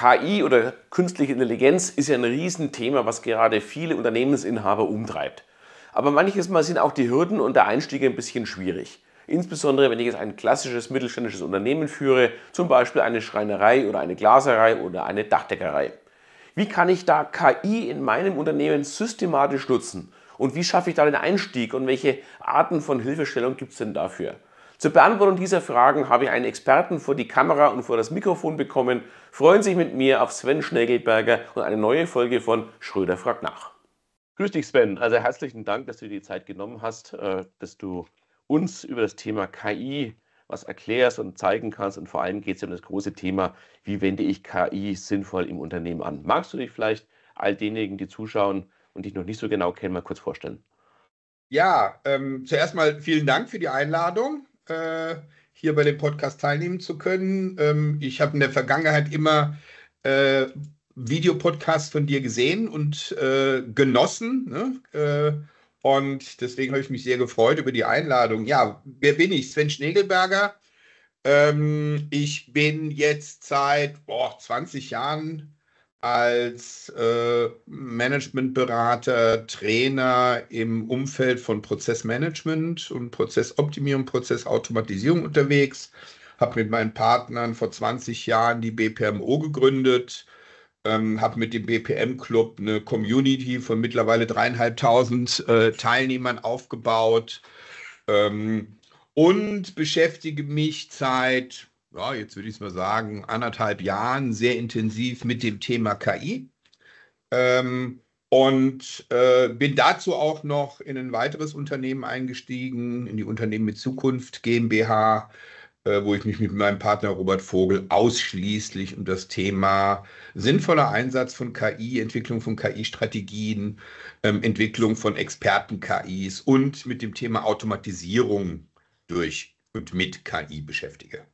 KI oder künstliche Intelligenz ist ja ein Riesenthema, was gerade viele Unternehmensinhaber umtreibt. Aber manches Mal sind auch die Hürden und der Einstieg ein bisschen schwierig. Insbesondere wenn ich jetzt ein klassisches mittelständisches Unternehmen führe, zum Beispiel eine Schreinerei oder eine Glaserei oder eine Dachdeckerei. Wie kann ich da KI in meinem Unternehmen systematisch nutzen? Und wie schaffe ich da den Einstieg und welche Arten von Hilfestellung gibt es denn dafür? Zur Beantwortung dieser Fragen habe ich einen Experten vor die Kamera und vor das Mikrofon bekommen. Freuen Sie sich mit mir auf Sven Schnegelberger und eine neue Folge von Schröder fragt nach. Grüß dich, Sven. Also herzlichen Dank, dass du dir die Zeit genommen hast, äh, dass du uns über das Thema KI was erklärst und zeigen kannst. Und vor allem geht es um das große Thema, wie wende ich KI sinnvoll im Unternehmen an. Magst du dich vielleicht all denjenigen, die zuschauen und dich noch nicht so genau kennen, mal kurz vorstellen? Ja, ähm, zuerst mal vielen Dank für die Einladung äh, hier bei dem Podcast teilnehmen zu können. Ähm, ich habe in der Vergangenheit immer äh, Videopodcasts von dir gesehen und äh, genossen. Ne? Äh, und deswegen habe ich mich sehr gefreut über die Einladung. Ja, wer bin ich? Sven Schnegelberger. Ähm, ich bin jetzt seit boah, 20 Jahren als äh, Managementberater, Trainer im Umfeld von Prozessmanagement und Prozessoptimierung, Prozessautomatisierung unterwegs. Habe mit meinen Partnern vor 20 Jahren die BPMO gegründet. Ähm, habe mit dem BPM-Club eine Community von mittlerweile dreieinhalbtausend äh, Teilnehmern aufgebaut ähm, und beschäftige mich seit ja, jetzt würde ich es mal sagen, anderthalb Jahren sehr intensiv mit dem Thema KI. Ähm, und äh, bin dazu auch noch in ein weiteres Unternehmen eingestiegen, in die Unternehmen mit Zukunft GmbH, äh, wo ich mich mit meinem Partner Robert Vogel ausschließlich um das Thema sinnvoller Einsatz von KI, Entwicklung von KI-Strategien, ähm, Entwicklung von Experten-KIs und mit dem Thema Automatisierung durch und mit KI beschäftige.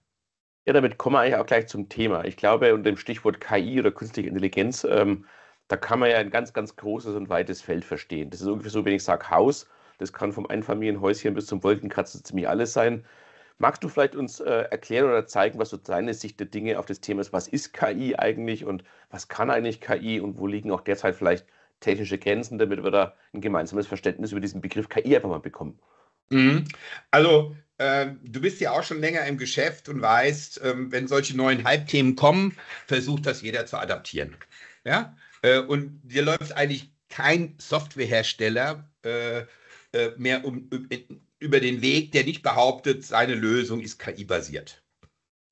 Ja, damit kommen wir eigentlich auch gleich zum Thema. Ich glaube, unter dem Stichwort KI oder künstliche Intelligenz, ähm, da kann man ja ein ganz, ganz großes und weites Feld verstehen. Das ist ungefähr so, wenn ich sage Haus, das kann vom Einfamilienhäuschen bis zum Wolkenkratzer ziemlich alles sein. Magst du vielleicht uns äh, erklären oder zeigen, was so deine Sicht der Dinge auf das Thema ist? Was ist KI eigentlich und was kann eigentlich KI und wo liegen auch derzeit vielleicht technische Grenzen, damit wir da ein gemeinsames Verständnis über diesen Begriff KI einfach mal bekommen? Mhm. Also ähm, du bist ja auch schon länger im Geschäft und weißt, ähm, wenn solche neuen Hype-Themen kommen, versucht das jeder zu adaptieren. Ja? Äh, und dir läuft eigentlich kein Softwarehersteller äh, äh, mehr um, über den Weg, der nicht behauptet, seine Lösung ist KI-basiert.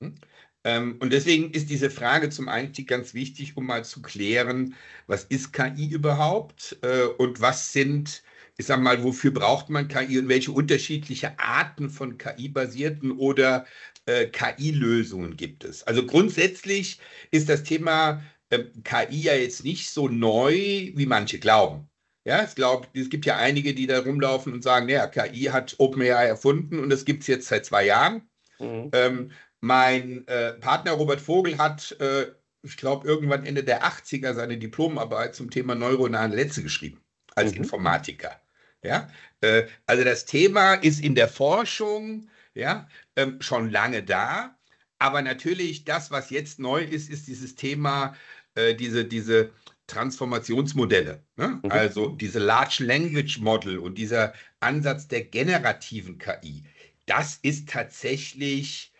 Hm? Ähm, und deswegen ist diese Frage zum Einstieg ganz wichtig, um mal zu klären, was ist KI überhaupt und was sind äh, ich sage mal, wofür braucht man KI und welche unterschiedliche Arten von KI-basierten oder äh, KI-Lösungen gibt es? Also grundsätzlich ist das Thema äh, KI ja jetzt nicht so neu, wie manche glauben. Ja, es, glaub, es gibt ja einige, die da rumlaufen und sagen, naja, KI hat OpenAI erfunden und das gibt es jetzt seit zwei Jahren. Mhm. Ähm, mein äh, Partner Robert Vogel hat, äh, ich glaube, irgendwann Ende der 80er seine Diplomarbeit zum Thema neuronale Netze geschrieben, als mhm. Informatiker. Ja? Äh, also das Thema ist in der Forschung ja, ähm, schon lange da, aber natürlich das, was jetzt neu ist, ist dieses Thema, äh, diese, diese Transformationsmodelle. Ne? Mhm. Also diese Large Language Model und dieser Ansatz der generativen KI. Das ist tatsächlich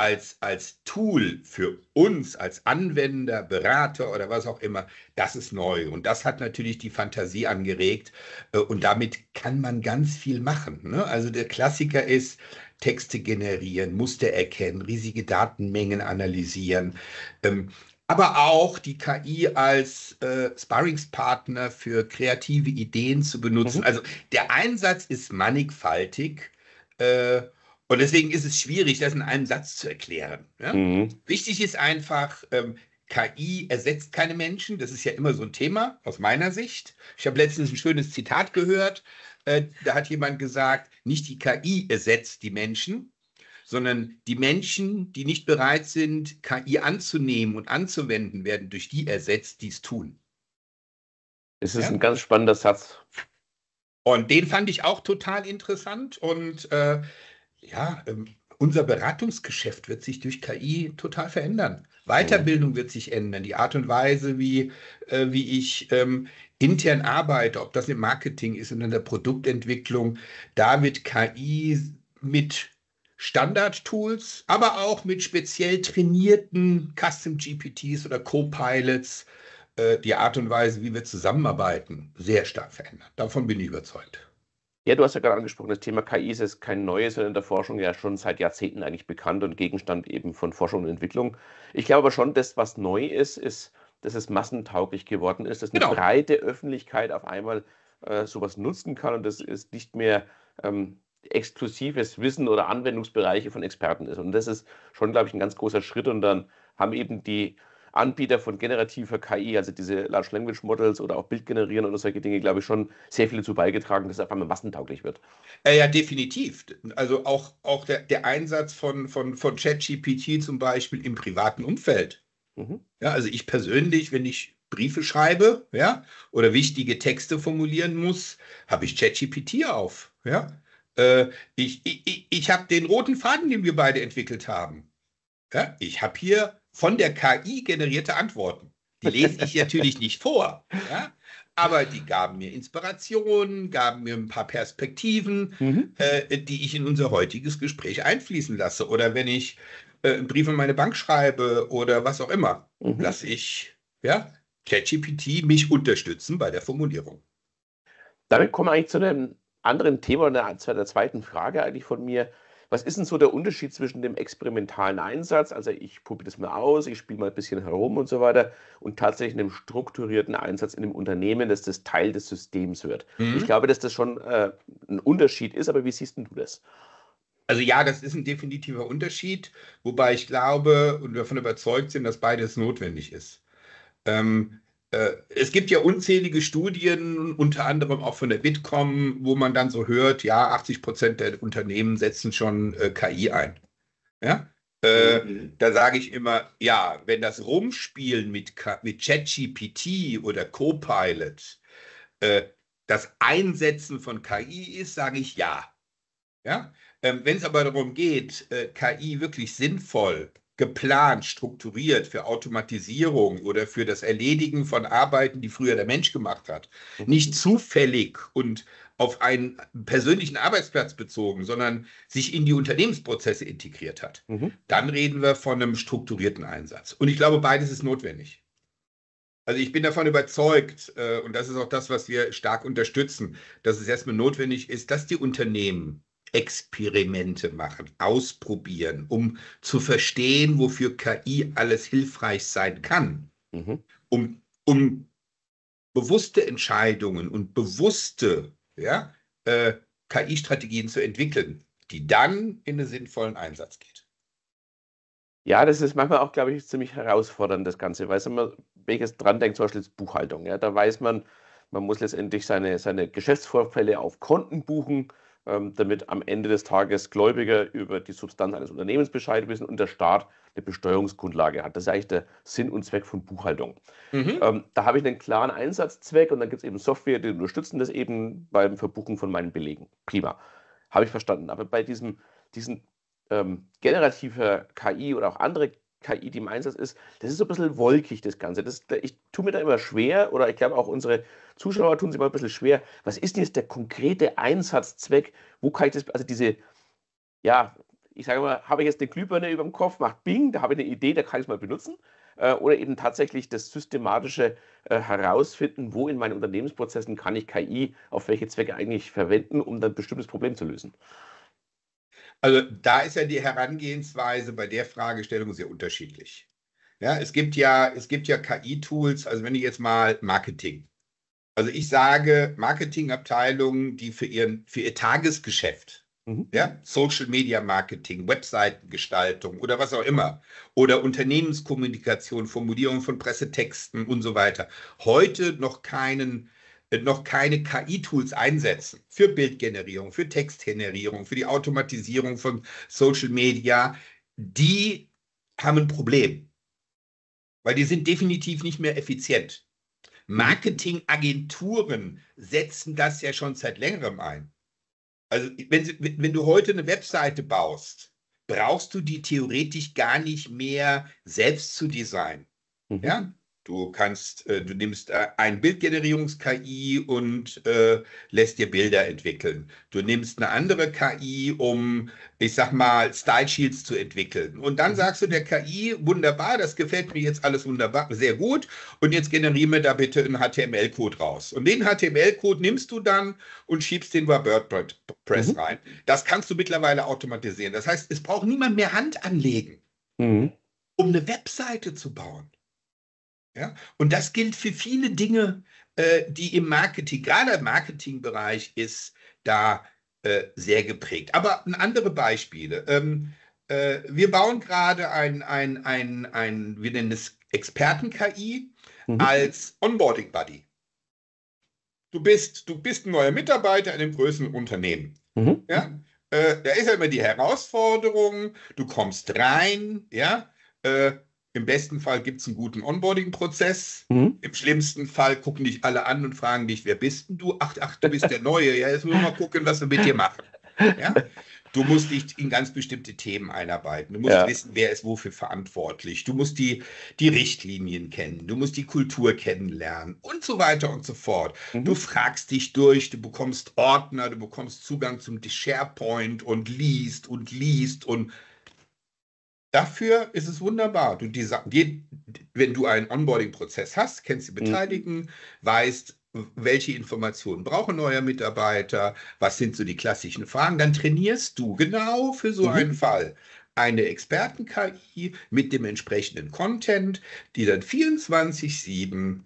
als, als Tool für uns, als Anwender, Berater oder was auch immer, das ist neu. Und das hat natürlich die Fantasie angeregt. Äh, und damit kann man ganz viel machen. Ne? Also der Klassiker ist, Texte generieren, Muster erkennen, riesige Datenmengen analysieren. Ähm, aber auch die KI als äh, Sparringspartner für kreative Ideen zu benutzen. Mhm. Also der Einsatz ist mannigfaltig. Äh, und deswegen ist es schwierig, das in einem Satz zu erklären. Ja? Mhm. Wichtig ist einfach, ähm, KI ersetzt keine Menschen. Das ist ja immer so ein Thema aus meiner Sicht. Ich habe letztens ein schönes Zitat gehört. Äh, da hat jemand gesagt, nicht die KI ersetzt die Menschen, sondern die Menschen, die nicht bereit sind, KI anzunehmen und anzuwenden, werden durch die ersetzt, die es tun. Es ist ja? ein ganz spannender Satz. Und den fand ich auch total interessant. Und äh, ja, ähm, unser Beratungsgeschäft wird sich durch KI total verändern. Weiterbildung wird sich ändern, die Art und Weise, wie, äh, wie ich ähm, intern arbeite, ob das im Marketing ist und in der Produktentwicklung, da wird KI mit Standard-Tools, aber auch mit speziell trainierten Custom-GPTs oder Co-Pilots äh, die Art und Weise, wie wir zusammenarbeiten, sehr stark verändern. Davon bin ich überzeugt. Ja, du hast ja gerade angesprochen, das Thema KI ist kein neues, sondern in der Forschung ja schon seit Jahrzehnten eigentlich bekannt und Gegenstand eben von Forschung und Entwicklung. Ich glaube aber schon, das, was neu ist, ist, dass es massentauglich geworden ist, dass eine genau. breite Öffentlichkeit auf einmal äh, sowas nutzen kann und das ist nicht mehr ähm, exklusives Wissen oder Anwendungsbereiche von Experten ist. Und das ist schon, glaube ich, ein ganz großer Schritt. Und dann haben eben die Anbieter von generativer KI, also diese Large Language Models oder auch Bild generieren oder solche Dinge, glaube ich, schon sehr viel dazu beigetragen, dass es auf einmal massentauglich wird. Ja, äh, ja definitiv. Also auch, auch der, der Einsatz von, von, von ChatGPT zum Beispiel im privaten Umfeld. Mhm. Ja, also ich persönlich, wenn ich Briefe schreibe, ja, oder wichtige Texte formulieren muss, habe ich ChatGPT auf, ja. Äh, ich ich, ich habe den roten Faden, den wir beide entwickelt haben. Ja, ich habe hier von der KI generierte Antworten. Die lese ich natürlich nicht vor, ja? aber die gaben mir Inspirationen, gaben mir ein paar Perspektiven, mhm. äh, die ich in unser heutiges Gespräch einfließen lasse. Oder wenn ich äh, einen Brief an meine Bank schreibe oder was auch immer, mhm. lasse ich ja, ChatGPT mich unterstützen bei der Formulierung. Damit kommen wir eigentlich zu einem anderen Thema zu der, der zweiten Frage eigentlich von mir. Was ist denn so der Unterschied zwischen dem experimentalen Einsatz, also ich probiere das mal aus, ich spiele mal ein bisschen herum und so weiter, und tatsächlich einem strukturierten Einsatz in einem Unternehmen, dass das Teil des Systems wird? Mhm. Ich glaube, dass das schon äh, ein Unterschied ist, aber wie siehst du das? Also ja, das ist ein definitiver Unterschied, wobei ich glaube und davon überzeugt sind, dass beides notwendig ist. Ähm, äh, es gibt ja unzählige Studien, unter anderem auch von der Bitkom, wo man dann so hört, ja, 80 Prozent der Unternehmen setzen schon äh, KI ein. Ja? Äh, mhm. Da sage ich immer, ja, wenn das Rumspielen mit, mit ChatGPT oder Copilot äh, das Einsetzen von KI ist, sage ich ja. ja? Ähm, wenn es aber darum geht, äh, KI wirklich sinnvoll geplant, strukturiert für Automatisierung oder für das Erledigen von Arbeiten, die früher der Mensch gemacht hat. Mhm. Nicht zufällig und auf einen persönlichen Arbeitsplatz bezogen, sondern sich in die Unternehmensprozesse integriert hat. Mhm. Dann reden wir von einem strukturierten Einsatz. Und ich glaube, beides ist notwendig. Also ich bin davon überzeugt, äh, und das ist auch das, was wir stark unterstützen, dass es erstmal notwendig ist, dass die Unternehmen Experimente machen, ausprobieren, um zu verstehen, wofür KI alles hilfreich sein kann, mhm. um, um bewusste Entscheidungen und bewusste ja, äh, KI-Strategien zu entwickeln, die dann in einen sinnvollen Einsatz geht. Ja, das ist manchmal auch, glaube ich, ziemlich herausfordernd, das Ganze. Weil man, wenn ich jetzt dran denkt, zum Beispiel Buchhaltung, ja, da weiß man, man muss letztendlich seine, seine Geschäftsvorfälle auf Konten buchen ähm, damit am Ende des Tages Gläubiger über die Substanz eines Unternehmens Bescheid wissen und der Staat eine Besteuerungsgrundlage hat. Das ist eigentlich der Sinn und Zweck von Buchhaltung. Mhm. Ähm, da habe ich einen klaren Einsatzzweck und dann gibt es eben Software, die unterstützen das eben beim Verbuchen von meinen Belegen. Prima. Habe ich verstanden. Aber bei diesem, diesen ähm, generativer KI oder auch andere KI, die im Einsatz ist, das ist so ein bisschen wolkig, das Ganze. Das, ich tue mir da immer schwer, oder ich glaube auch unsere Zuschauer tun sich mal ein bisschen schwer, was ist denn jetzt der konkrete Einsatzzweck? Wo kann ich das, also diese, ja, ich sage mal, habe ich jetzt eine Glühbirne über dem Kopf, macht Bing, da habe ich eine Idee, da kann ich es mal benutzen. Äh, oder eben tatsächlich das systematische äh, Herausfinden, wo in meinen Unternehmensprozessen kann ich KI auf welche Zwecke eigentlich verwenden, um dann ein bestimmtes Problem zu lösen. Also da ist ja die Herangehensweise bei der Fragestellung sehr unterschiedlich. Ja, es gibt ja, es gibt ja KI-Tools, also wenn ich jetzt mal Marketing. Also ich sage Marketingabteilungen, die für, ihren, für ihr Tagesgeschäft, mhm. ja, Social Media Marketing, Webseitengestaltung oder was auch immer, oder Unternehmenskommunikation, Formulierung von Pressetexten und so weiter, heute noch keinen noch keine KI-Tools einsetzen für Bildgenerierung, für Textgenerierung, für die Automatisierung von Social Media, die haben ein Problem, weil die sind definitiv nicht mehr effizient. Mhm. Marketingagenturen setzen das ja schon seit längerem ein. Also wenn, wenn du heute eine Webseite baust, brauchst du die theoretisch gar nicht mehr selbst zu designen. Mhm. Ja? Du kannst, äh, du nimmst äh, ein Bildgenerierungs-KI und äh, lässt dir Bilder entwickeln. Du nimmst eine andere KI, um, ich sag mal, Style Shields zu entwickeln. Und dann mhm. sagst du der KI, wunderbar, das gefällt mir jetzt alles wunderbar, sehr gut. Und jetzt generiere mir da bitte einen HTML-Code raus. Und den HTML-Code nimmst du dann und schiebst den bei WordPress mhm. rein. Das kannst du mittlerweile automatisieren. Das heißt, es braucht niemand mehr Hand anlegen, mhm. um eine Webseite zu bauen. Ja? Und das gilt für viele Dinge, äh, die im Marketing, gerade im Marketingbereich ist da äh, sehr geprägt. Aber andere Beispiele. Ähm, äh, wir bauen gerade ein, ein, ein, ein, wir nennen es Experten-KI mhm. als Onboarding-Buddy. Du bist, du bist ein neuer Mitarbeiter in einem größeren Unternehmen. Mhm. Ja? Äh, da ist ja immer die Herausforderung, du kommst rein, ja, äh, im besten Fall gibt es einen guten Onboarding-Prozess. Mhm. Im schlimmsten Fall gucken dich alle an und fragen dich, wer bist denn du? Ach, ach, du bist der Neue. Ja, jetzt müssen wir mal gucken, was wir mit dir machen. Ja? Du musst dich in ganz bestimmte Themen einarbeiten. Du musst ja. wissen, wer ist wofür verantwortlich. Du musst die, die Richtlinien kennen. Du musst die Kultur kennenlernen und so weiter und so fort. Mhm. Du fragst dich durch, du bekommst Ordner, du bekommst Zugang zum SharePoint und liest und liest und Dafür ist es wunderbar. Du die, wenn du einen Onboarding-Prozess hast, kennst die Beteiligten, mhm. weißt, welche Informationen brauchen neuer Mitarbeiter, was sind so die klassischen Fragen, dann trainierst du genau für so mhm. einen Fall eine Experten-KI mit dem entsprechenden Content, die dann 24-7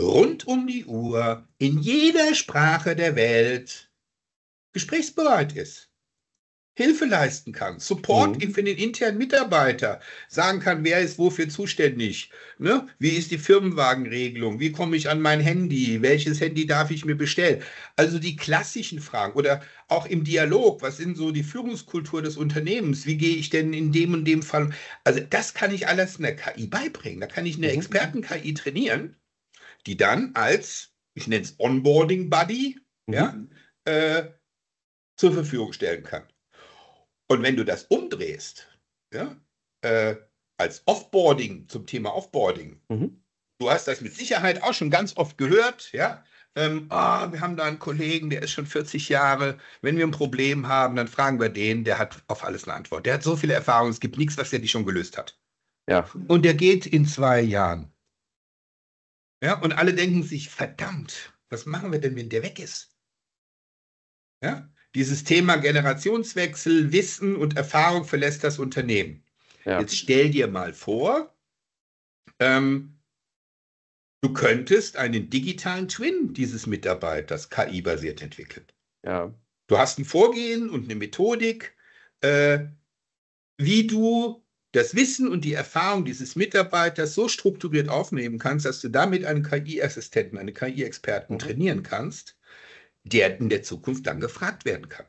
rund um die Uhr in jeder Sprache der Welt gesprächsbereit ist. Hilfe leisten kann, Support mhm. für den internen Mitarbeiter, sagen kann, wer ist wofür zuständig, ne? wie ist die Firmenwagenregelung, wie komme ich an mein Handy, welches Handy darf ich mir bestellen. Also die klassischen Fragen oder auch im Dialog, was sind so die Führungskultur des Unternehmens, wie gehe ich denn in dem und dem Fall. Also das kann ich alles in der KI beibringen, da kann ich eine mhm. Experten-KI trainieren, die dann als, ich nenne es Onboarding-Buddy, mhm. ja, äh, zur Verfügung stellen kann. Und wenn du das umdrehst, ja, äh, als Offboarding zum Thema Offboarding, mhm. du hast das mit Sicherheit auch schon ganz oft gehört, ja. Ähm, oh, wir haben da einen Kollegen, der ist schon 40 Jahre. Wenn wir ein Problem haben, dann fragen wir den, der hat auf alles eine Antwort. Der hat so viele Erfahrungen, es gibt nichts, was er nicht schon gelöst hat. Ja. Und der geht in zwei Jahren. Ja, und alle denken sich, verdammt, was machen wir denn, wenn der weg ist? Ja, dieses Thema Generationswechsel, Wissen und Erfahrung verlässt das Unternehmen. Ja. Jetzt stell dir mal vor, ähm, du könntest einen digitalen Twin dieses Mitarbeiters KI-basiert entwickeln. Ja. Du hast ein Vorgehen und eine Methodik, äh, wie du das Wissen und die Erfahrung dieses Mitarbeiters so strukturiert aufnehmen kannst, dass du damit einen KI-Assistenten, einen KI-Experten mhm. trainieren kannst, der in der Zukunft dann gefragt werden kann.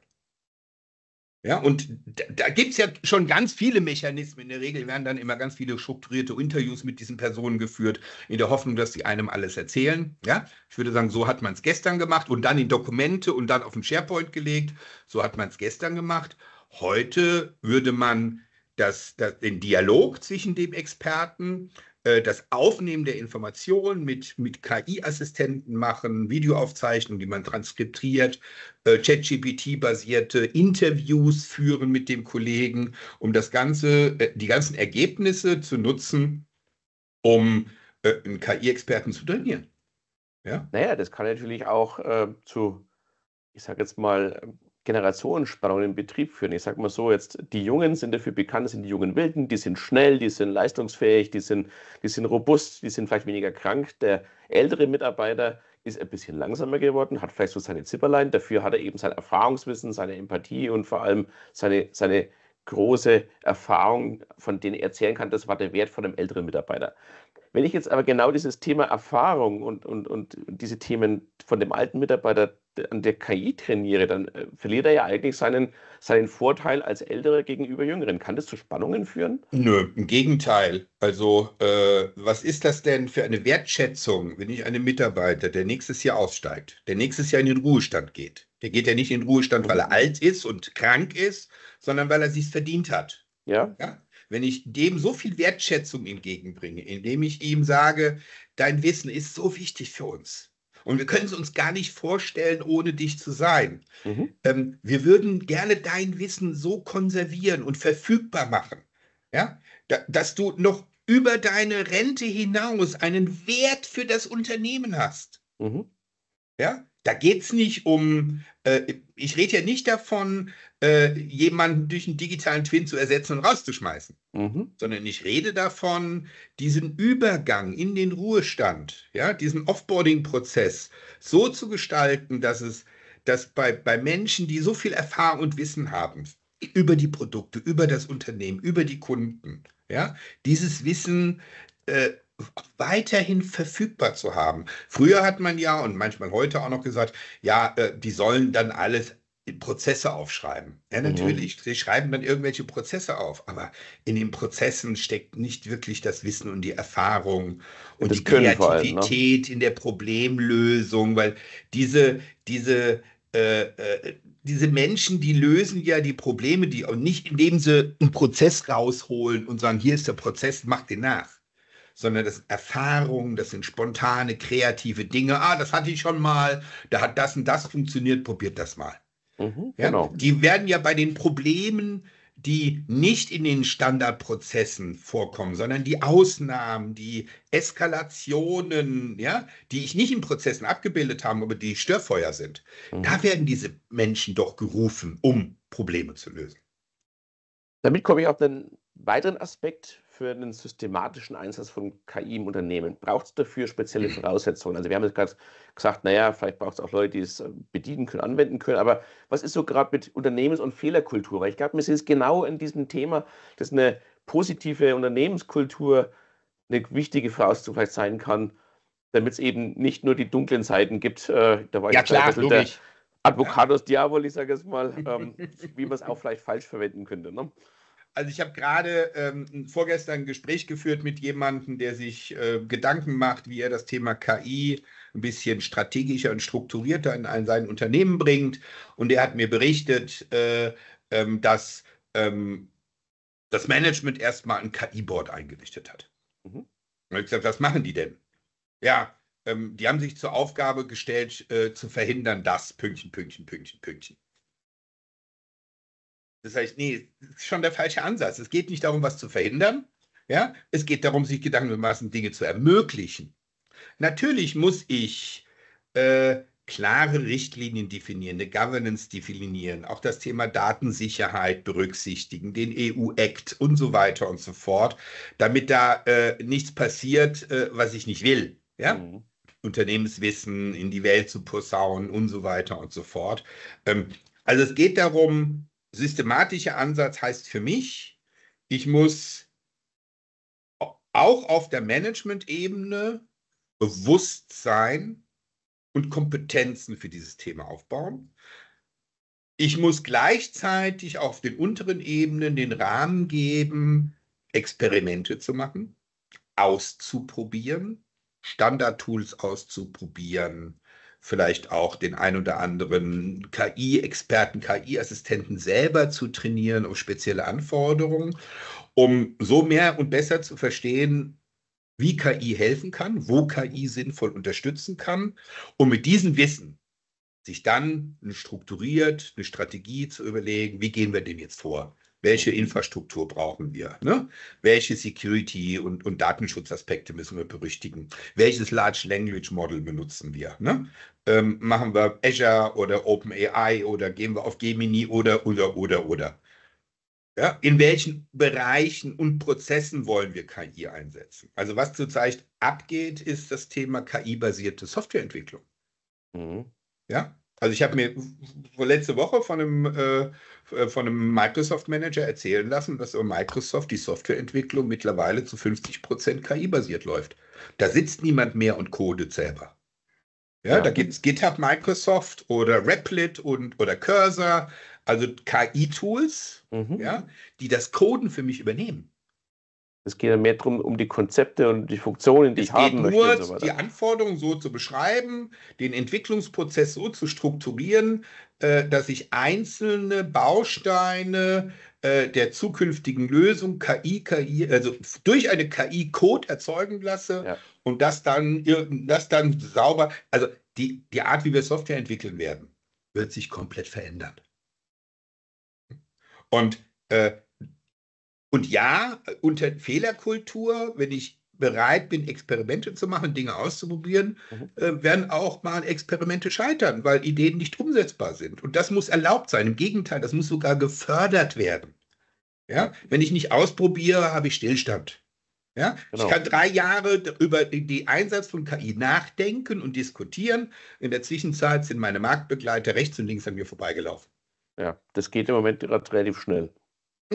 Ja, und da, da gibt es ja schon ganz viele Mechanismen. In der Regel werden dann immer ganz viele strukturierte Interviews mit diesen Personen geführt, in der Hoffnung, dass sie einem alles erzählen. Ja, ich würde sagen, so hat man es gestern gemacht und dann in Dokumente und dann auf dem SharePoint gelegt. So hat man es gestern gemacht. Heute würde man das, das, den Dialog zwischen dem Experten äh, das Aufnehmen der Informationen mit, mit KI-Assistenten machen, Videoaufzeichnungen, die man transkriptiert, äh, ChatGPT-basierte Interviews führen mit dem Kollegen, um das Ganze, äh, die ganzen Ergebnisse zu nutzen, um äh, einen KI-Experten zu trainieren. Ja? Naja, das kann natürlich auch äh, zu, ich sage jetzt mal, generationensparenden Betrieb führen. Ich sage mal so, jetzt die Jungen sind dafür bekannt, das sind die jungen Wilden, die sind schnell, die sind leistungsfähig, die sind, die sind robust, die sind vielleicht weniger krank. Der ältere Mitarbeiter ist ein bisschen langsamer geworden, hat vielleicht so seine Zipperlein, dafür hat er eben sein Erfahrungswissen, seine Empathie und vor allem seine, seine große Erfahrung, von denen er erzählen kann, das war der Wert von einem älteren Mitarbeiter. Wenn ich jetzt aber genau dieses Thema Erfahrung und, und, und diese Themen von dem alten Mitarbeiter an der KI trainiere, dann äh, verliert er ja eigentlich seinen, seinen Vorteil als Ältere gegenüber Jüngeren. Kann das zu Spannungen führen? Nö, im Gegenteil. Also, äh, was ist das denn für eine Wertschätzung, wenn ich einen Mitarbeiter, der nächstes Jahr aussteigt, der nächstes Jahr in den Ruhestand geht? Der geht ja nicht in den Ruhestand, weil er alt ist und krank ist, sondern weil er sich's verdient hat. ja? ja? wenn ich dem so viel Wertschätzung entgegenbringe, indem ich ihm sage, dein Wissen ist so wichtig für uns. Und wir können es uns gar nicht vorstellen, ohne dich zu sein. Mhm. Ähm, wir würden gerne dein Wissen so konservieren und verfügbar machen, ja? Da, dass du noch über deine Rente hinaus einen Wert für das Unternehmen hast. Mhm. Ja? Da geht es nicht um, äh, ich rede ja nicht davon, äh, jemanden durch einen digitalen Twin zu ersetzen und rauszuschmeißen, mhm. sondern ich rede davon, diesen Übergang in den Ruhestand, ja, diesen Offboarding-Prozess so zu gestalten, dass es, dass bei, bei Menschen, die so viel Erfahrung und Wissen haben über die Produkte, über das Unternehmen, über die Kunden, ja, dieses Wissen äh, weiterhin verfügbar zu haben. Früher hat man ja und manchmal heute auch noch gesagt, ja, äh, die sollen dann alles Prozesse aufschreiben. Ja, mhm. natürlich mhm. schreiben dann irgendwelche Prozesse auf, aber in den Prozessen steckt nicht wirklich das Wissen und die Erfahrung und das die Kreativität allem, ne? in der Problemlösung, weil diese, diese, äh, äh, diese Menschen, die lösen ja die Probleme, die und nicht indem sie einen Prozess rausholen und sagen, hier ist der Prozess, mach den nach sondern das sind Erfahrungen, das sind spontane, kreative Dinge. Ah, das hatte ich schon mal, da hat das und das funktioniert, probiert das mal. Mhm, ja, genau. Die werden ja bei den Problemen, die nicht in den Standardprozessen vorkommen, sondern die Ausnahmen, die Eskalationen, ja, die ich nicht in Prozessen abgebildet habe, aber die Störfeuer sind. Mhm. Da werden diese Menschen doch gerufen, um Probleme zu lösen. Damit komme ich auf einen weiteren Aspekt für einen systematischen Einsatz von KI im Unternehmen? Braucht es dafür spezielle mhm. Voraussetzungen? Also wir haben jetzt gerade gesagt, naja, vielleicht braucht es auch Leute, die es äh, bedienen können, anwenden können. Aber was ist so gerade mit Unternehmens- und Fehlerkultur? Weil ich glaube, mir ist genau in diesem Thema, dass eine positive Unternehmenskultur eine wichtige Voraussetzung vielleicht sein kann, damit es eben nicht nur die dunklen Seiten gibt. Äh, da war ja, ich klar, logisch. Advocatus Diaboli, sage ich mal, ähm, wie man es auch vielleicht falsch verwenden könnte. Ne? Also ich habe gerade ähm, vorgestern ein Gespräch geführt mit jemandem, der sich äh, Gedanken macht, wie er das Thema KI ein bisschen strategischer und strukturierter in ein, sein Unternehmen bringt. Und er hat mir berichtet, äh, ähm, dass ähm, das Management erstmal ein KI-Board eingerichtet hat. Mhm. Und ich gesagt, was machen die denn? Ja, ähm, die haben sich zur Aufgabe gestellt, äh, zu verhindern, dass Pünktchen, Pünktchen, Pünktchen, Pünktchen. Das heißt, nee, das ist schon der falsche Ansatz. Es geht nicht darum, was zu verhindern. Ja? Es geht darum, sich gedankenmaßen Dinge zu ermöglichen. Natürlich muss ich äh, klare Richtlinien definieren, eine Governance definieren, auch das Thema Datensicherheit berücksichtigen, den EU-Act und so weiter und so fort, damit da äh, nichts passiert, äh, was ich nicht will. Ja? Mhm. Unternehmenswissen in die Welt zu posaunen und so weiter und so fort. Ähm, also es geht darum, systematischer Ansatz heißt für mich, ich muss auch auf der Management-Ebene Bewusstsein und Kompetenzen für dieses Thema aufbauen. Ich muss gleichzeitig auf den unteren Ebenen den Rahmen geben, Experimente zu machen, auszuprobieren, Standard-Tools auszuprobieren, vielleicht auch den ein oder anderen KI-Experten, KI-Assistenten selber zu trainieren auf spezielle Anforderungen, um so mehr und besser zu verstehen, wie KI helfen kann, wo KI sinnvoll unterstützen kann und mit diesem Wissen sich dann strukturiert eine Strategie zu überlegen, wie gehen wir dem jetzt vor? welche Infrastruktur brauchen wir, ne? welche Security- und, und Datenschutzaspekte müssen wir berüchtigen, welches Large Language Model benutzen wir. Ne? Ähm, machen wir Azure oder OpenAI oder gehen wir auf Gemini oder, oder, oder, oder. Ja? In welchen Bereichen und Prozessen wollen wir KI einsetzen? Also was zurzeit abgeht, ist das Thema KI-basierte Softwareentwicklung. Mhm. Ja, also ich habe mir letzte Woche von einem, äh, von einem Microsoft Manager erzählen lassen, dass Microsoft die Softwareentwicklung mittlerweile zu 50 Prozent KI-basiert läuft. Da sitzt niemand mehr und codet selber. Ja, ja. da gibt es GitHub Microsoft oder Replit und, oder Cursor, also KI-Tools, mhm. ja, die das Coden für mich übernehmen. Es geht ja mehr darum, um die Konzepte und die Funktionen, die es ich haben möchte. Es geht Nur so die Anforderungen so zu beschreiben, den Entwicklungsprozess so zu strukturieren, äh, dass ich einzelne Bausteine äh, der zukünftigen Lösung KI, KI, also durch eine KI Code erzeugen lasse ja. und das dann, das dann sauber, also die, die Art, wie wir Software entwickeln werden, wird sich komplett verändern. Und äh, und ja, unter Fehlerkultur, wenn ich bereit bin, Experimente zu machen, Dinge auszuprobieren, mhm. äh, werden auch mal Experimente scheitern, weil Ideen nicht umsetzbar sind. Und das muss erlaubt sein. Im Gegenteil, das muss sogar gefördert werden. Ja? Wenn ich nicht ausprobiere, habe ich Stillstand. Ja? Genau. Ich kann drei Jahre über den Einsatz von KI nachdenken und diskutieren. In der Zwischenzeit sind meine Marktbegleiter rechts und links an mir vorbeigelaufen. Ja, das geht im Moment relativ schnell.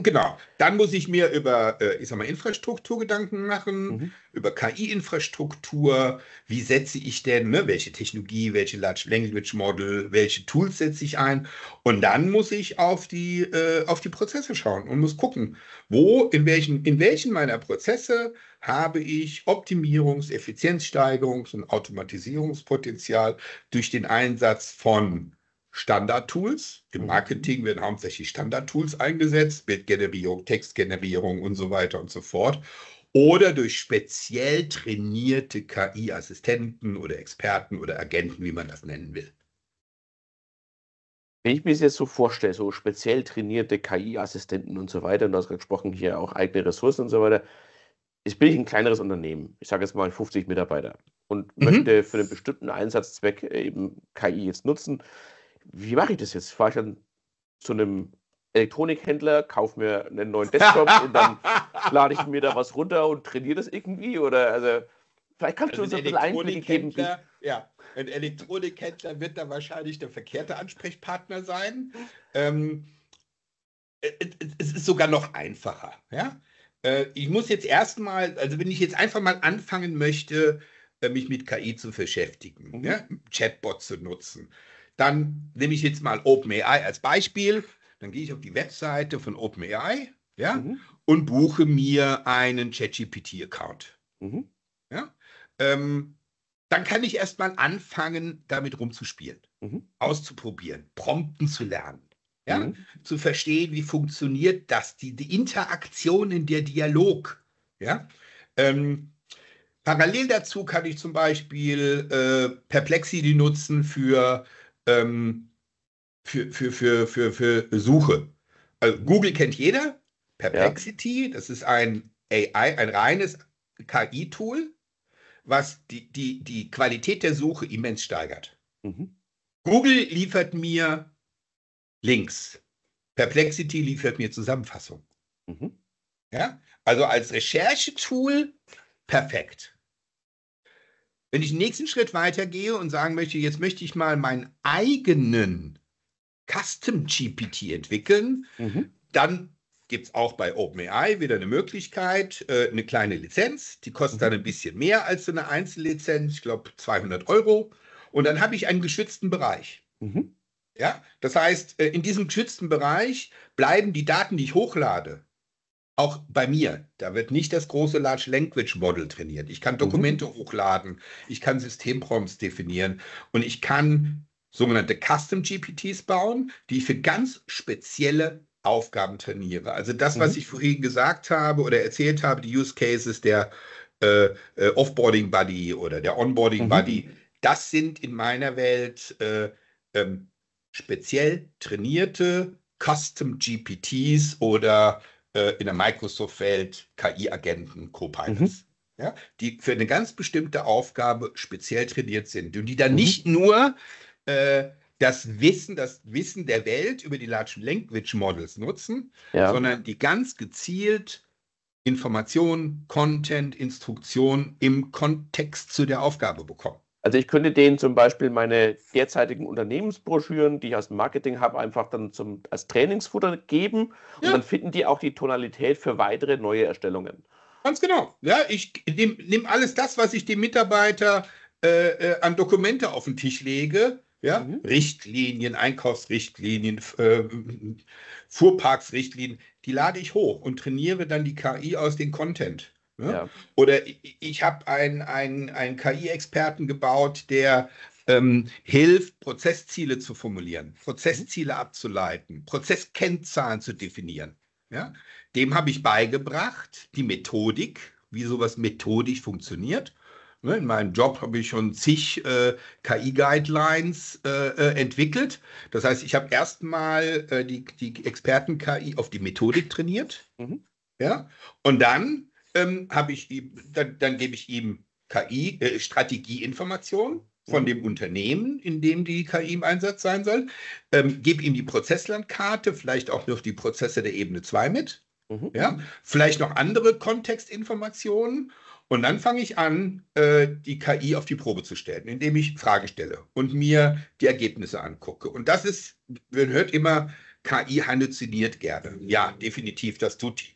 Genau. Dann muss ich mir über, äh, ich sag mal, Infrastruktur Gedanken machen, mhm. über KI-Infrastruktur. Wie setze ich denn, ne, welche Technologie, welche Large Language Model, welche Tools setze ich ein? Und dann muss ich auf die, äh, auf die Prozesse schauen und muss gucken, wo, in welchen, in welchen meiner Prozesse habe ich Optimierungs-, Effizienzsteigerungs- und Automatisierungspotenzial durch den Einsatz von Standard-Tools. Im mhm. Marketing werden hauptsächlich Standard-Tools eingesetzt, Bildgenerierung, Textgenerierung und so weiter und so fort. Oder durch speziell trainierte KI-Assistenten oder Experten oder Agenten, wie man das nennen will. Wenn ich mir das jetzt so vorstelle, so speziell trainierte KI-Assistenten und so weiter, und du hast gerade gesprochen, hier auch eigene Ressourcen und so weiter, jetzt bin ich ein kleineres Unternehmen, ich sage jetzt mal 50 Mitarbeiter und mhm. möchte für einen bestimmten Einsatzzweck eben KI jetzt nutzen wie mache ich das jetzt? Fahre ich dann zu einem Elektronikhändler, kaufe mir einen neuen Desktop und dann lade ich mir da was runter und trainiere das irgendwie? Oder also vielleicht kannst also du uns ein bisschen Einblicke geben. Ja, ein Elektronikhändler wird da wahrscheinlich der verkehrte Ansprechpartner sein. Ähm, äh, äh, es ist sogar noch einfacher. Ja? Äh, ich muss jetzt erstmal, also wenn ich jetzt einfach mal anfangen möchte, mich mit KI zu beschäftigen, mhm. ja? Chatbot zu nutzen, dann nehme ich jetzt mal OpenAI als Beispiel. Dann gehe ich auf die Webseite von OpenAI ja, mhm. und buche mir einen ChatGPT-Account. Mhm. Ja? Ähm, dann kann ich erstmal anfangen, damit rumzuspielen, mhm. auszuprobieren, Prompten zu lernen. Ja? Mhm. Zu verstehen, wie funktioniert das, die, die Interaktionen, der Dialog. Ja? Ähm, Parallel dazu kann ich zum Beispiel äh, Perplexity nutzen für ähm, für, für, für, für, für Suche. Also Google kennt jeder, Perplexity, ja. das ist ein AI, ein reines KI-Tool, was die, die, die Qualität der Suche immens steigert. Mhm. Google liefert mir Links. Perplexity liefert mir Zusammenfassung. Mhm. Ja? Also als Recherchetool perfekt. Wenn ich den nächsten Schritt weitergehe und sagen möchte, jetzt möchte ich mal meinen eigenen Custom GPT entwickeln, mhm. dann gibt es auch bei OpenAI wieder eine Möglichkeit, äh, eine kleine Lizenz, die kostet dann mhm. ein bisschen mehr als so eine Einzellizenz, ich glaube 200 Euro. Und dann habe ich einen geschützten Bereich. Mhm. Ja, das heißt, äh, in diesem geschützten Bereich bleiben die Daten, die ich hochlade, auch bei mir, da wird nicht das große Large Language Model trainiert. Ich kann mhm. Dokumente mhm. hochladen, ich kann Systemprompts definieren und ich kann sogenannte Custom GPTs bauen, die ich für ganz spezielle Aufgaben trainiere. Also das, mhm. was ich vorhin gesagt habe oder erzählt habe, die Use Cases der äh, äh, Offboarding Buddy oder der Onboarding mhm. Buddy, das sind in meiner Welt äh, ähm, speziell trainierte Custom GPTs oder äh, in der Microsoft-Welt KI-Agenten, Copilots. Mhm. Ja, die für eine ganz bestimmte Aufgabe speziell trainiert sind und die dann mhm. nicht nur äh, das Wissen, das Wissen der Welt über die Large Language Models nutzen, ja. sondern die ganz gezielt Informationen, Content, Instruktionen im Kontext zu der Aufgabe bekommen. Also ich könnte denen zum Beispiel meine derzeitigen Unternehmensbroschüren, die ich aus dem Marketing habe, einfach dann zum, als Trainingsfutter geben ja. und dann finden die auch die Tonalität für weitere neue Erstellungen. Ganz genau. Ja, ich nehme alles das, was ich dem Mitarbeiter äh, äh, an Dokumente auf den Tisch lege, ja, mhm. Richtlinien, Einkaufsrichtlinien, äh, Fuhrparksrichtlinien, die lade ich hoch und trainiere dann die KI aus dem Content. Ne? Ja. Oder ich, ich habe einen, einen, KI-Experten gebaut, der ähm, hilft, Prozessziele zu formulieren, Prozessziele mhm. abzuleiten, Prozesskennzahlen zu definieren. Ja? Dem habe ich beigebracht, die Methodik, wie sowas methodisch funktioniert. Ne, in meinem Job habe ich schon zig äh, KI-Guidelines äh, äh, entwickelt. Das heißt, ich habe erstmal äh, die, die Experten-KI auf die Methodik trainiert. Mhm. Ja? Und dann ähm, habe ich ihm, dann, dann gebe ich ihm KI, äh, Strategieinformationen von mhm. dem Unternehmen, in dem die KI im Einsatz sein soll, ähm, gebe ihm die Prozesslandkarte, vielleicht auch noch die Prozesse der Ebene 2 mit, mhm. ja? vielleicht noch andere Kontextinformationen und dann fange ich an, äh, die KI auf die Probe zu stellen, indem ich Fragen stelle und mir die Ergebnisse angucke. Und das ist, man hört immer, KI halluziniert gerne. Ja, definitiv, das tut die.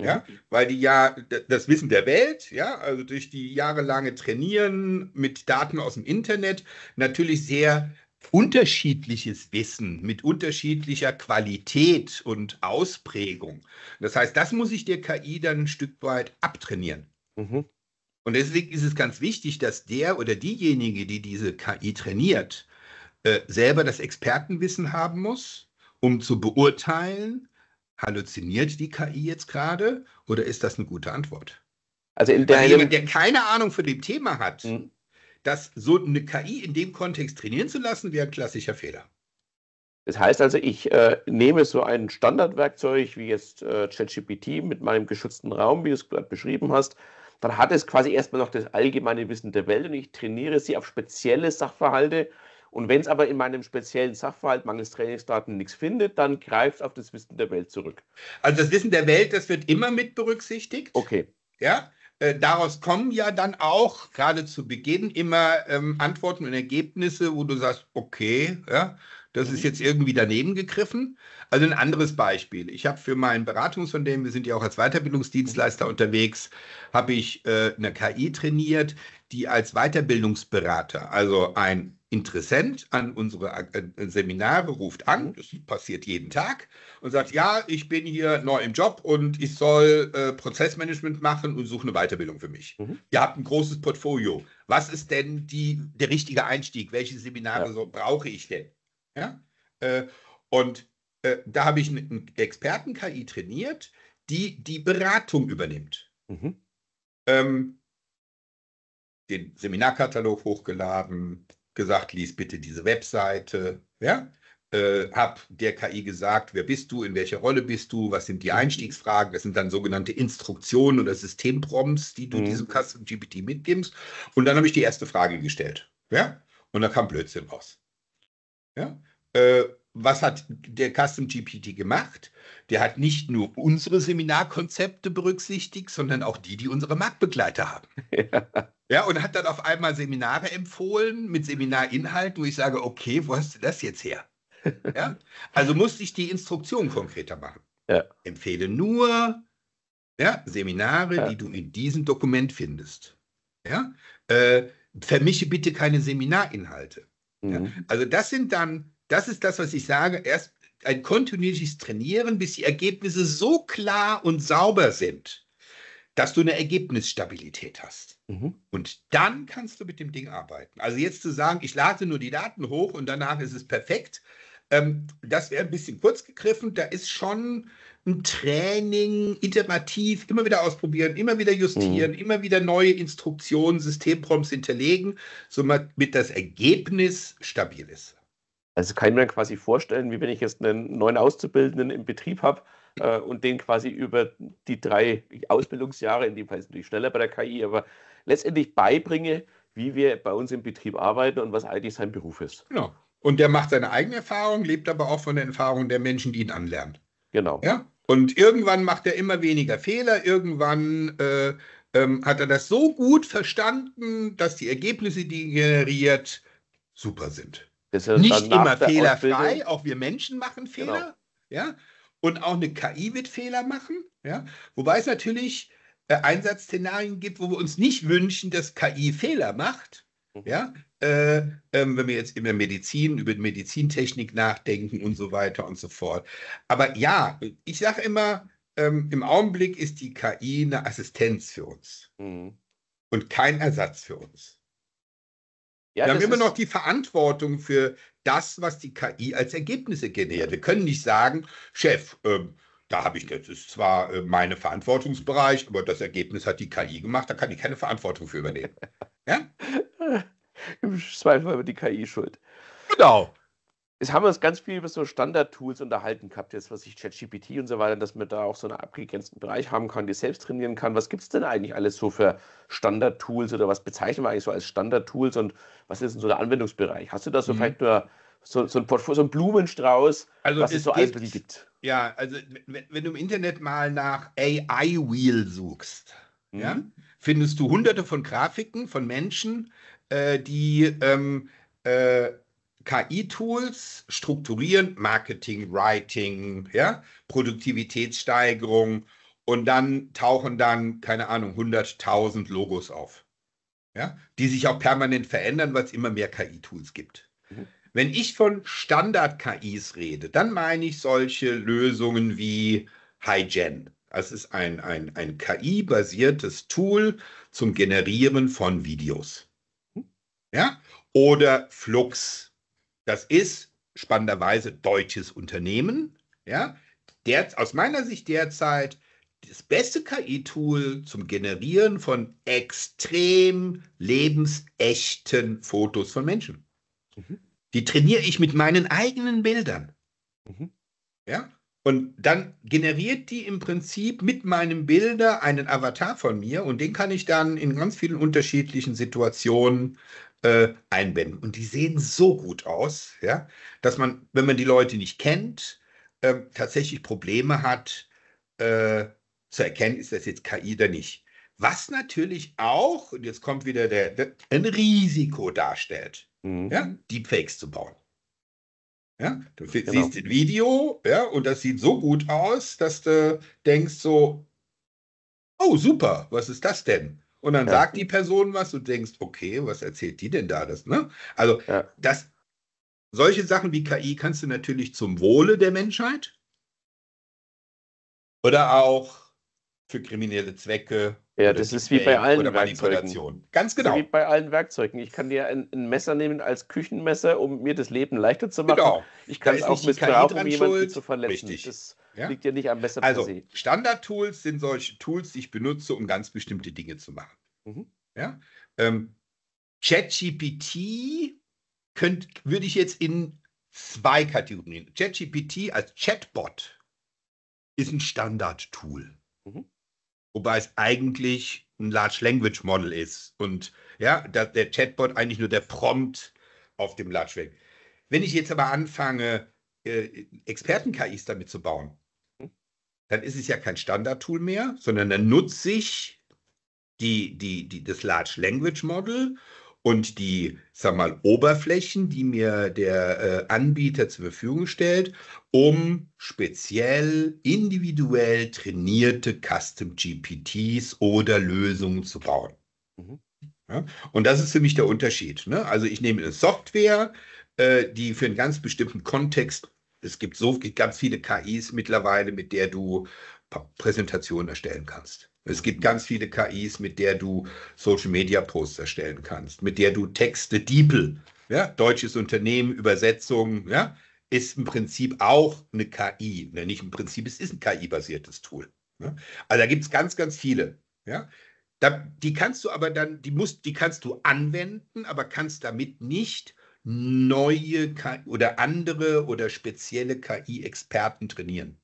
Mhm. Ja, weil die ja das Wissen der Welt, ja, also durch die jahrelange Trainieren mit Daten aus dem Internet natürlich sehr unterschiedliches Wissen mit unterschiedlicher Qualität und Ausprägung. Das heißt, das muss ich der KI dann ein Stück weit abtrainieren. Mhm. Und deswegen ist es ganz wichtig, dass der oder diejenige, die diese KI trainiert, äh, selber das Expertenwissen haben muss, um zu beurteilen, halluziniert die KI jetzt gerade oder ist das eine gute Antwort? Also in also der jemand, der keine Ahnung von dem Thema hat, mhm. das so eine KI in dem Kontext trainieren zu lassen, wäre ein klassischer Fehler. Das heißt also, ich äh, nehme so ein Standardwerkzeug wie jetzt äh, ChatGPT mit meinem geschützten Raum, wie du es gerade beschrieben hast, dann hat es quasi erstmal noch das allgemeine Wissen der Welt und ich trainiere sie auf spezielle Sachverhalte, und wenn es aber in meinem speziellen Sachverhalt mangels Trainingsdaten nichts findet, dann greift auf das Wissen der Welt zurück. Also das Wissen der Welt, das wird immer mit berücksichtigt. Okay. Ja. Äh, daraus kommen ja dann auch gerade zu Beginn immer ähm, Antworten und Ergebnisse, wo du sagst, okay, ja, das ist mhm. jetzt irgendwie daneben gegriffen. Also ein anderes Beispiel. Ich habe für mein Beratungsunternehmen, wir sind ja auch als Weiterbildungsdienstleister unterwegs, habe ich äh, eine KI trainiert, die als Weiterbildungsberater, also ein Interessent an unsere äh, äh, Seminare ruft an, mhm. das passiert jeden Tag, und sagt, ja, ich bin hier neu im Job und ich soll äh, Prozessmanagement machen und suche eine Weiterbildung für mich. Mhm. Ihr habt ein großes Portfolio. Was ist denn die, der richtige Einstieg? Welche Seminare ja. so, brauche ich denn? Ja? Äh, und äh, da habe ich einen Experten-KI trainiert, die die Beratung übernimmt. Mhm. Ähm, den Seminarkatalog hochgeladen, gesagt, lies bitte diese Webseite, ja, äh, habe der KI gesagt, wer bist du, in welcher Rolle bist du, was sind die mhm. Einstiegsfragen, das sind dann sogenannte Instruktionen oder Systemprompts, die du mhm. diesem Custom GPT mitgibst. Und dann habe ich die erste Frage gestellt. Ja? Und da kam Blödsinn raus. Ja? Äh, was hat der Custom GPT gemacht? Der hat nicht nur unsere Seminarkonzepte berücksichtigt, sondern auch die, die unsere Marktbegleiter haben. Ja. ja, und hat dann auf einmal Seminare empfohlen mit Seminarinhalten, wo ich sage, okay, wo hast du das jetzt her? ja? Also musste ich die Instruktion konkreter machen. Ja. Empfehle nur ja, Seminare, ja. die du in diesem Dokument findest. Ja? Äh, vermische bitte keine Seminarinhalte. Mhm. Ja? Also das sind dann das ist das, was ich sage, erst ein kontinuierliches Trainieren, bis die Ergebnisse so klar und sauber sind, dass du eine Ergebnisstabilität hast. Mhm. Und dann kannst du mit dem Ding arbeiten. Also jetzt zu sagen, ich lade nur die Daten hoch und danach ist es perfekt, ähm, das wäre ein bisschen kurz gegriffen. Da ist schon ein Training iterativ, immer wieder ausprobieren, immer wieder justieren, mhm. immer wieder neue Instruktionen, Systemprompts hinterlegen, somit das Ergebnis stabil ist. Also kann ich mir quasi vorstellen, wie wenn ich jetzt einen neuen Auszubildenden im Betrieb habe äh, und den quasi über die drei Ausbildungsjahre, in dem Fall ist natürlich schneller bei der KI, aber letztendlich beibringe, wie wir bei uns im Betrieb arbeiten und was eigentlich sein Beruf ist. Genau. Und der macht seine eigene Erfahrung, lebt aber auch von den Erfahrungen der Menschen, die ihn anlernen. Genau. Ja? Und irgendwann macht er immer weniger Fehler, irgendwann äh, ähm, hat er das so gut verstanden, dass die Ergebnisse, die er generiert, super sind. Das ist Nicht immer fehlerfrei, auch wir Menschen machen genau. Fehler. Genau. Ja? Und auch eine KI wird Fehler machen. Ja? Wobei es natürlich äh, Einsatzszenarien gibt, wo wir uns nicht wünschen, dass KI Fehler macht. Mhm. Ja? Äh, äh, wenn wir jetzt über Medizin, über Medizintechnik nachdenken und so weiter und so fort. Aber ja, ich sage immer, ähm, im Augenblick ist die KI eine Assistenz für uns mhm. und kein Ersatz für uns. Ja, wir haben immer noch die Verantwortung für das, was die KI als Ergebnisse generiert. Wir können nicht sagen, Chef, ähm, da habe ich, das ist zwar äh, mein Verantwortungsbereich, aber das Ergebnis hat die KI gemacht, da kann ich keine Verantwortung für übernehmen. ja? Im Zweifel war die KI schuld. Genau. Jetzt haben wir uns ganz viel über so Standard-Tools unterhalten gehabt, jetzt was ich ChatGPT und so weiter, dass man da auch so einen abgegrenzten Bereich haben kann, die selbst trainieren kann. Was gibt es denn eigentlich alles so für Standard-Tools oder was bezeichnen wir eigentlich so als Standard-Tools und was ist denn so der Anwendungsbereich? Hast du da so mhm. vielleicht nur so, so, ein Portfolio, so ein Blumenstrauß, also was es, es so gibt, alles gibt? Ja, also wenn, wenn, du im Internet mal nach AI-Wheel suchst, mhm. ja, findest du hunderte von Grafiken von Menschen, äh, die ähm, äh, KI-Tools strukturieren Marketing, Writing, ja, Produktivitätssteigerung und dann tauchen dann, keine Ahnung, 100.000 Logos auf, ja, die sich auch permanent verändern, weil es immer mehr KI-Tools gibt. Mhm. Wenn ich von Standard-KIs rede, dann meine ich solche Lösungen wie HiGen. Das ist ein, ein, ein KI-basiertes Tool zum Generieren von Videos. Mhm. Ja? Oder Flux, das ist spannenderweise deutsches Unternehmen. Ja, der, aus meiner Sicht derzeit das beste KI-Tool zum Generieren von extrem lebensechten Fotos von Menschen. Mhm. Die trainiere ich mit meinen eigenen Bildern. Mhm. Ja? Und dann generiert die im Prinzip mit meinem Bilder einen Avatar von mir und den kann ich dann in ganz vielen unterschiedlichen Situationen äh, einbinden. Und die sehen so gut aus, ja, dass man, wenn man die Leute nicht kennt, äh, tatsächlich Probleme hat, äh, zu erkennen, ist das jetzt KI oder nicht. Was natürlich auch, und jetzt kommt wieder der, der ein Risiko darstellt, mhm. ja, Deepfakes zu bauen. Ja, du genau. siehst ein Video, ja, und das sieht so gut aus, dass du denkst so, oh super, was ist das denn? Und dann ja. sagt die Person was, du denkst, okay, was erzählt die denn da das? Ne? Also ja. das, solche Sachen wie KI kannst du natürlich zum Wohle der Menschheit oder auch für kriminelle Zwecke ja, das ist wie bei allen Werkzeugen. Ganz genau. Wie bei allen Werkzeugen. Ich kann dir ein, ein, Messer nehmen als Küchenmesser, um mir das Leben leichter zu machen. Genau. Ich kann es auch missbrauchen, um jemanden schuld. zu verletzen. Richtig. Das ja? liegt ja nicht am Messer also, per se. Standard-Tools sind solche Tools, die ich benutze, um ganz bestimmte Dinge zu machen. Mhm. Ja? Ähm, ChatGPT würde ich jetzt in zwei Kategorien. ChatGPT als Chatbot ist ein Standard-Tool. Mhm wobei es eigentlich ein Large Language Model ist und ja, der Chatbot eigentlich nur der Prompt auf dem Large Language. Wenn ich jetzt aber anfange, äh, Experten-KIs damit zu bauen, dann ist es ja kein Standard-Tool mehr, sondern dann nutze ich die, die, die, das Large Language Model und die, sag mal, Oberflächen, die mir der äh, Anbieter zur Verfügung stellt, um speziell individuell trainierte Custom GPTs oder Lösungen zu bauen. Mhm. Ja? Und das ist für mich der Unterschied. Ne? Also ich nehme eine Software, äh, die für einen ganz bestimmten Kontext es gibt so ganz viele KIs mittlerweile, mit der du Präsentation erstellen kannst. Es gibt ganz viele KIs, mit der du Social Media Posts erstellen kannst, mit der du Texte, Diepel, ja, deutsches Unternehmen, Übersetzung, ja, ist im Prinzip auch eine KI. Ne, nicht im Prinzip, es ist ein KI-basiertes Tool. Ne? Also da gibt es ganz, ganz viele. Ja? Da, die kannst du aber dann, die musst, die kannst du anwenden, aber kannst damit nicht neue KI oder andere oder spezielle KI-Experten trainieren.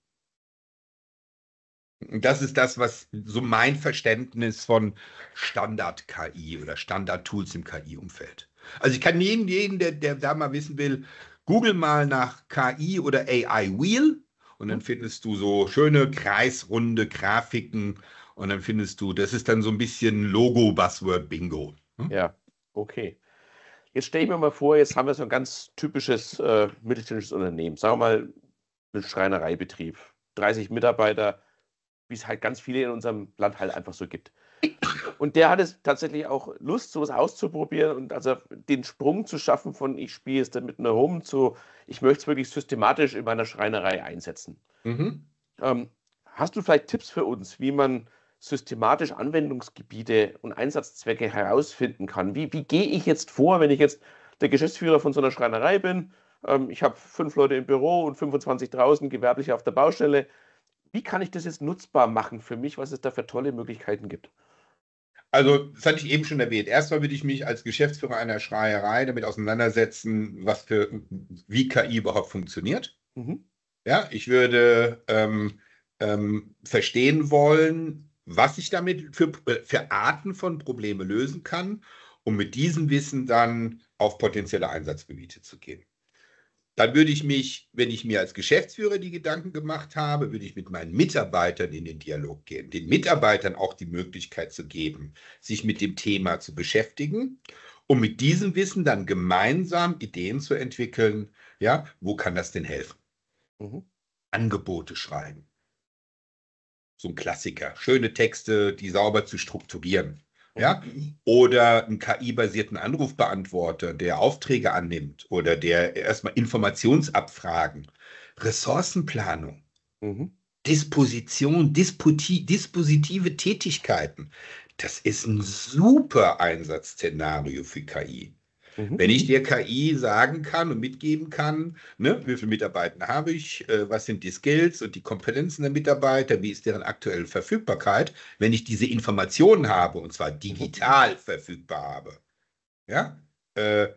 Das ist das, was so mein Verständnis von Standard-KI oder Standard-Tools im KI-Umfeld. Also ich kann jeden, jeden der, der da mal wissen will, google mal nach KI oder AI-Wheel und dann mhm. findest du so schöne kreisrunde Grafiken und dann findest du, das ist dann so ein bisschen Logo-Buzzword-Bingo. Hm? Ja, okay. Jetzt stelle ich mir mal vor, jetzt haben wir so ein ganz typisches äh, mittelständisches Unternehmen, sagen wir mal ein Schreinereibetrieb, 30 Mitarbeiter, wie es halt ganz viele in unserem Land halt einfach so gibt. Und der hat es tatsächlich auch Lust, sowas auszuprobieren und also den Sprung zu schaffen von ich spiele es damit nur rum zu ich möchte es wirklich systematisch in meiner Schreinerei einsetzen. Mhm. Ähm, hast du vielleicht Tipps für uns, wie man systematisch Anwendungsgebiete und Einsatzzwecke herausfinden kann? Wie, wie gehe ich jetzt vor, wenn ich jetzt der Geschäftsführer von so einer Schreinerei bin? Ähm, ich habe fünf Leute im Büro und 25 draußen gewerblich auf der Baustelle wie kann ich das jetzt nutzbar machen für mich, was es da für tolle Möglichkeiten gibt? Also, das hatte ich eben schon erwähnt. Erstmal würde ich mich als Geschäftsführer einer Schreierei damit auseinandersetzen, was für, wie KI überhaupt funktioniert. Mhm. Ja, ich würde ähm, ähm, verstehen wollen, was ich damit für, äh, für Arten von Problemen lösen kann, um mit diesem Wissen dann auf potenzielle Einsatzgebiete zu gehen. Dann würde ich mich, wenn ich mir als Geschäftsführer die Gedanken gemacht habe, würde ich mit meinen Mitarbeitern in den Dialog gehen, den Mitarbeitern auch die Möglichkeit zu geben, sich mit dem Thema zu beschäftigen um mit diesem Wissen dann gemeinsam Ideen zu entwickeln. Ja, wo kann das denn helfen? Mhm. Angebote schreiben. So ein Klassiker. Schöne Texte, die sauber zu strukturieren ja, oder einen KI-basierten Anrufbeantworter, der Aufträge annimmt oder der erstmal Informationsabfragen, Ressourcenplanung, mhm. Disposition, Disputi dispositive Tätigkeiten. Das ist ein super Einsatzszenario für KI. Mhm. Wenn ich der KI sagen kann und mitgeben kann, ne, wie viele Mitarbeiter habe ich, äh, was sind die Skills und die Kompetenzen der Mitarbeiter, wie ist deren aktuelle Verfügbarkeit, wenn ich diese Informationen habe und zwar digital mhm. verfügbar habe, ja, äh,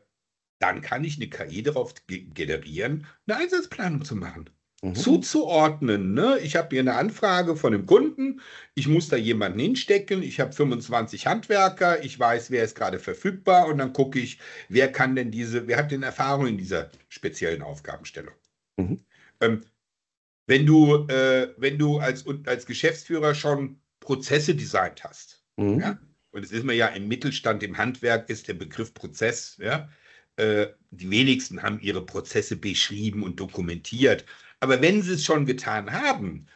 dann kann ich eine KI darauf generieren, eine Einsatzplanung zu machen mhm. zuzuordnen. Ne? Ich habe hier eine Anfrage von einem Kunden, ich muss da jemanden hinstecken, ich habe 25 Handwerker, ich weiß, wer ist gerade verfügbar und dann gucke ich, wer kann denn diese, wer hat denn Erfahrung in dieser speziellen Aufgabenstellung. Mhm. Ähm, wenn du, äh, wenn du als, als Geschäftsführer schon Prozesse designt hast, mhm. ja? und es ist mir ja im Mittelstand, im Handwerk ist der Begriff Prozess, ja, äh, die wenigsten haben ihre Prozesse beschrieben und dokumentiert. Aber wenn sie es schon getan haben,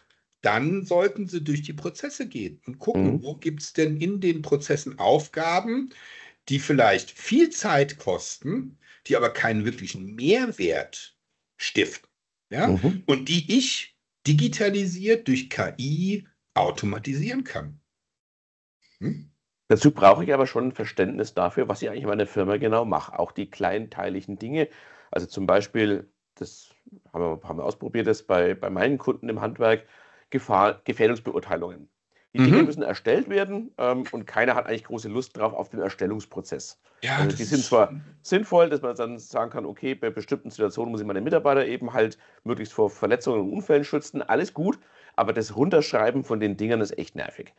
dann sollten sie durch die Prozesse gehen und gucken, mhm. wo gibt es denn in den Prozessen Aufgaben, die vielleicht viel Zeit kosten, die aber keinen wirklichen Mehrwert stiften. Ja? Mhm. Und die ich digitalisiert durch KI automatisieren kann. Hm? Dazu brauche ich aber schon ein Verständnis dafür, was ich eigentlich in meiner Firma genau mache. Auch die kleinteiligen Dinge. Also zum Beispiel, das haben wir, haben wir ausprobiert, das bei, bei meinen Kunden im Handwerk, Gefahr, Gefährdungsbeurteilungen. Die mhm. Dinge müssen erstellt werden ähm, und keiner hat eigentlich große Lust drauf auf den Erstellungsprozess. Ja, also die sind zwar sinnvoll, dass man dann sagen kann, okay, bei bestimmten Situationen muss ich meine Mitarbeiter eben halt möglichst vor Verletzungen und Unfällen schützen, alles gut, aber das Runterschreiben von den Dingern ist echt nervig.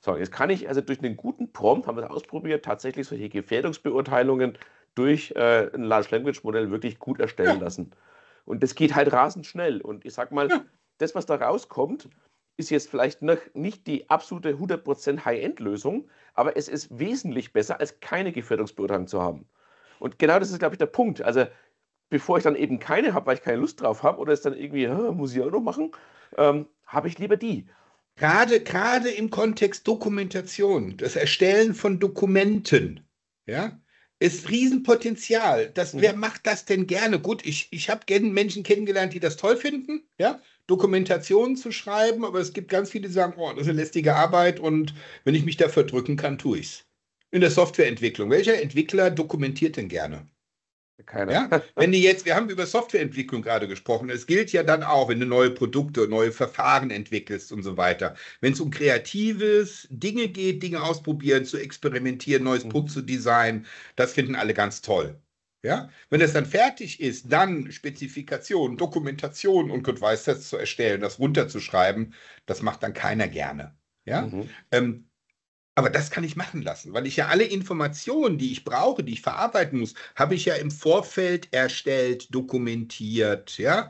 So, jetzt kann ich also durch einen guten Prompt, haben wir es ausprobiert, tatsächlich solche Gefährdungsbeurteilungen durch äh, ein Large Language Modell wirklich gut erstellen ja. lassen. Und das geht halt rasend schnell. Und ich sag mal, ja. das, was da rauskommt, ist jetzt vielleicht noch nicht die absolute 100% High-End-Lösung, aber es ist wesentlich besser, als keine Gefährdungsbeurteilung zu haben. Und genau das ist, glaube ich, der Punkt. Also, bevor ich dann eben keine habe, weil ich keine Lust drauf habe, oder es dann irgendwie, muss ich auch noch machen, ähm, habe ich lieber die. Gerade, gerade im Kontext Dokumentation, das Erstellen von Dokumenten, ja, ist Riesenpotenzial. Das, mhm. Wer macht das denn gerne? Gut, ich, ich habe Menschen kennengelernt, die das toll finden, ja, Dokumentationen zu schreiben, aber es gibt ganz viele, die sagen, oh, das ist eine lästige Arbeit und wenn ich mich dafür drücken kann, tue ich es. In der Softwareentwicklung. Welcher Entwickler dokumentiert denn gerne? keiner. Ja, wenn die jetzt, wir haben über Softwareentwicklung gerade gesprochen. Es gilt ja dann auch, wenn du neue Produkte, neue Verfahren entwickelst und so weiter. Wenn es um kreatives Dinge geht, Dinge ausprobieren, zu experimentieren, neues mhm. Produkt zu designen, das finden alle ganz toll. Ja, wenn es dann fertig ist, dann Spezifikationen, Dokumentation und Gott weiß das zu erstellen, das runterzuschreiben, das macht dann keiner gerne. Ja, mhm. ähm, aber das kann ich machen lassen, weil ich ja alle Informationen, die ich brauche, die ich verarbeiten muss, habe ich ja im Vorfeld erstellt, dokumentiert, ja.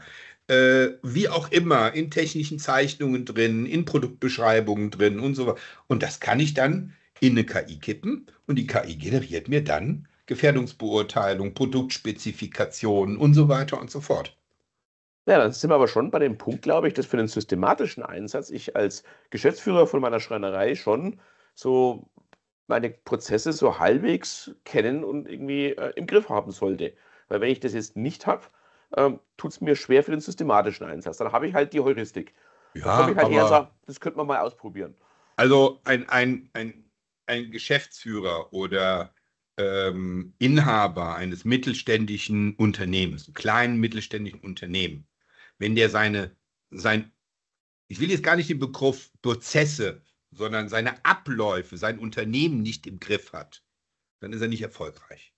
Äh, wie auch immer, in technischen Zeichnungen drin, in Produktbeschreibungen drin und so weiter. Und das kann ich dann in eine KI kippen und die KI generiert mir dann Gefährdungsbeurteilung, Produktspezifikationen und so weiter und so fort. Ja, dann sind wir aber schon bei dem Punkt, glaube ich, dass für den systematischen Einsatz ich als Geschäftsführer von meiner Schreinerei schon so meine Prozesse so halbwegs kennen und irgendwie äh, im Griff haben sollte. Weil wenn ich das jetzt nicht habe, ähm, tut es mir schwer für den systematischen Einsatz. Dann habe ich halt die Heuristik. Ja, Dann ich halt her und das könnte man mal ausprobieren. Also ein, ein, ein, ein Geschäftsführer oder ähm, Inhaber eines mittelständischen Unternehmens, einem kleinen mittelständischen Unternehmen, wenn der seine, sein, ich will jetzt gar nicht den Begriff Prozesse sondern seine Abläufe, sein Unternehmen nicht im Griff hat, dann ist er nicht erfolgreich.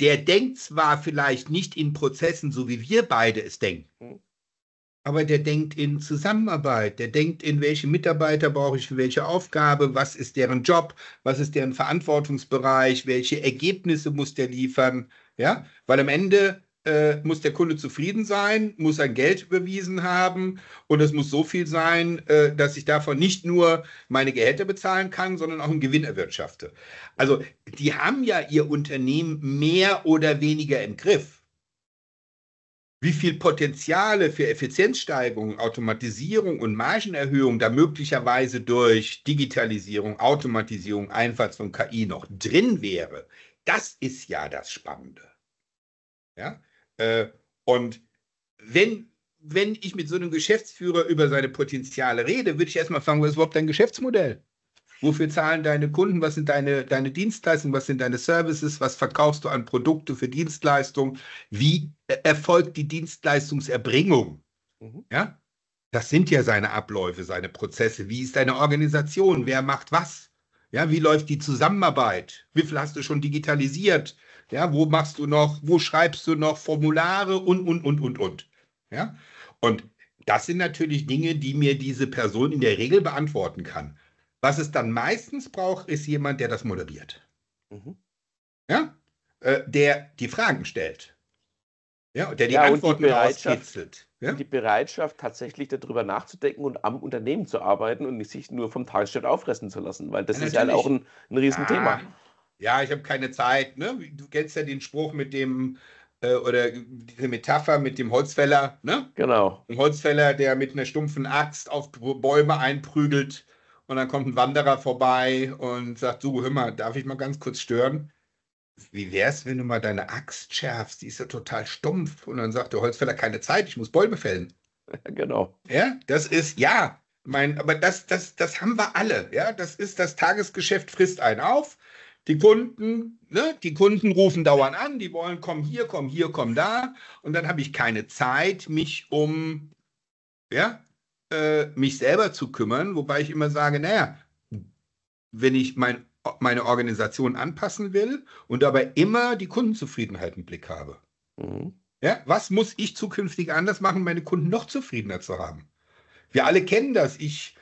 Der denkt zwar vielleicht nicht in Prozessen, so wie wir beide es denken, hm. aber der denkt in Zusammenarbeit, der denkt in, welche Mitarbeiter brauche ich für welche Aufgabe, was ist deren Job, was ist deren Verantwortungsbereich, welche Ergebnisse muss der liefern, ja, weil am Ende äh, muss der Kunde zufrieden sein, muss sein Geld überwiesen haben und es muss so viel sein, äh, dass ich davon nicht nur meine Gehälter bezahlen kann, sondern auch einen Gewinn erwirtschafte. Also die haben ja ihr Unternehmen mehr oder weniger im Griff. Wie viel Potenziale für Effizienzsteigerung, Automatisierung und Margenerhöhung da möglicherweise durch Digitalisierung, Automatisierung, Einfalls von KI noch drin wäre, das ist ja das Spannende. Ja? Äh, und wenn, wenn ich mit so einem Geschäftsführer über seine Potenziale rede, würde ich erstmal fragen, was ist überhaupt dein Geschäftsmodell? Wofür zahlen deine Kunden? Was sind deine, deine Dienstleistungen? Was sind deine Services? Was verkaufst du an Produkte für Dienstleistungen? Wie erfolgt die Dienstleistungserbringung? Mhm. Ja? Das sind ja seine Abläufe, seine Prozesse. Wie ist deine Organisation? Wer macht was? Ja, wie läuft die Zusammenarbeit? Wie viel hast du schon digitalisiert? Ja, wo machst du noch, wo schreibst du noch Formulare und, und, und, und, und. Ja, und das sind natürlich Dinge, die mir diese Person in der Regel beantworten kann. Was es dann meistens braucht, ist jemand, der das moderiert. Mhm. Ja, äh, der die Fragen stellt. Ja, und der die ja, Antworten rauskitzelt. Ja? Die Bereitschaft, tatsächlich darüber nachzudenken und am Unternehmen zu arbeiten und nicht sich nur vom Tagesgeschäft auffressen zu lassen, weil das ja, ist ja halt auch ein, ein Riesenthema. Ja, ah ja, ich habe keine Zeit. Ne? Du kennst ja den Spruch mit dem, äh, oder diese Metapher mit dem Holzfäller. Ne? Genau. Ein Holzfäller, der mit einer stumpfen Axt auf Bäume einprügelt und dann kommt ein Wanderer vorbei und sagt, so, hör mal, darf ich mal ganz kurz stören? Wie wär's, wenn du mal deine Axt schärfst? Die ist ja total stumpf. Und dann sagt der Holzfäller, keine Zeit, ich muss Bäume fällen. Genau. Ja, das ist, ja, mein, aber das, das, das haben wir alle. Ja, das ist, das Tagesgeschäft frisst einen auf. Die Kunden, ne, die Kunden rufen dauernd an, die wollen, komm hier, komm hier, komm da. Und dann habe ich keine Zeit, mich um ja, äh, mich selber zu kümmern, wobei ich immer sage, naja, wenn ich mein, meine Organisation anpassen will und dabei immer die Kundenzufriedenheit im Blick habe. Mhm. Ja, was muss ich zukünftig anders machen, meine Kunden noch zufriedener zu haben? Wir alle kennen das. Ich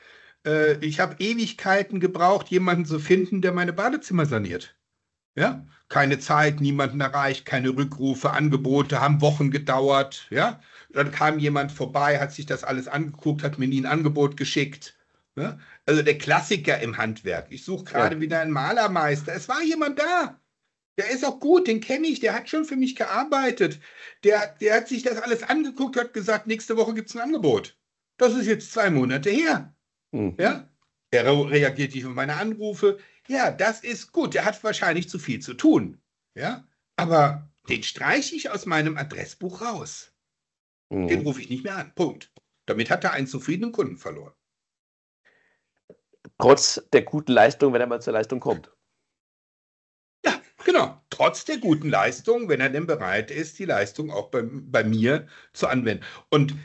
äh, ich habe Ewigkeiten gebraucht, jemanden zu finden, der meine Badezimmer saniert. Ja, keine Zeit, niemanden erreicht, keine Rückrufe, Angebote haben Wochen gedauert. Ja, dann kam jemand vorbei, hat sich das alles angeguckt, hat mir nie ein Angebot geschickt. Ja? Also der Klassiker im Handwerk. Ich suche gerade ja. wieder einen Malermeister. Es war jemand da. Der ist auch gut, den kenne ich, der hat schon für mich gearbeitet. Der, der hat sich das alles angeguckt, hat gesagt, nächste Woche gibt es ein Angebot. Das ist jetzt zwei Monate her. Hm. Ja? Der reagiert nicht auf meine Anrufe. Ja, das ist gut. Er hat wahrscheinlich zu viel zu tun. Ja? Aber den streiche ich aus meinem Adressbuch raus. Hm. Den rufe ich nicht mehr an. Punkt. Damit hat er einen zufriedenen Kunden verloren. Trotz der guten Leistung, wenn er mal zur Leistung kommt. Ja, genau. Trotz der guten Leistung, wenn er denn bereit ist, die Leistung auch bei, bei mir zu anwenden. Und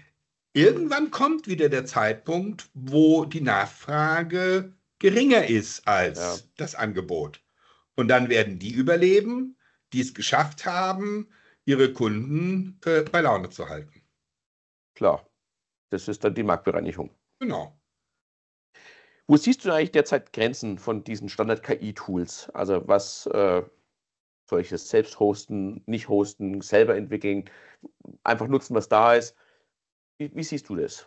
irgendwann kommt wieder der Zeitpunkt, wo die Nachfrage geringer ist als ja. das Angebot. Und dann werden die überleben, die es geschafft haben, ihre Kunden äh, bei Laune zu halten. Klar, das ist dann die Marktbereinigung. Genau. Wo siehst du eigentlich derzeit Grenzen von diesen Standard-KI-Tools? Also was äh, solches selbst hosten, nicht hosten, selber entwickeln, einfach nutzen, was da ist. Wie, wie siehst du das?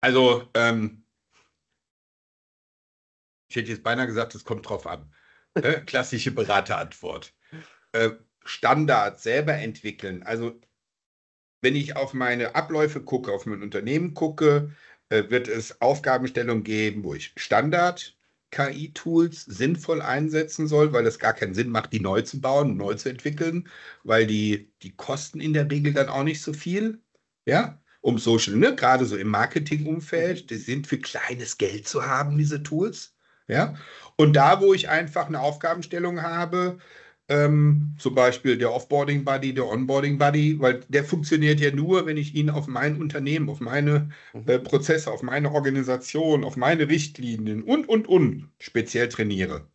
Also, ähm, ich hätte jetzt beinahe gesagt, es kommt drauf an. Ne? Klassische Beraterantwort. Äh, Standard selber entwickeln. Also, wenn ich auf meine Abläufe gucke, auf mein Unternehmen gucke, äh, wird es Aufgabenstellungen geben, wo ich Standard KI-Tools sinnvoll einsetzen soll, weil es gar keinen Sinn macht, die neu zu bauen, neu zu entwickeln, weil die, die kosten in der Regel dann auch nicht so viel. Ja, um Social, ne, gerade so im Marketingumfeld, die sind für kleines Geld zu haben, diese Tools. Ja? Und da, wo ich einfach eine Aufgabenstellung habe, ähm, zum Beispiel der Offboarding Buddy, der Onboarding Buddy, weil der funktioniert ja nur, wenn ich ihn auf mein Unternehmen, auf meine mhm. äh, Prozesse, auf meine Organisation, auf meine Richtlinien und, und, und speziell trainiere.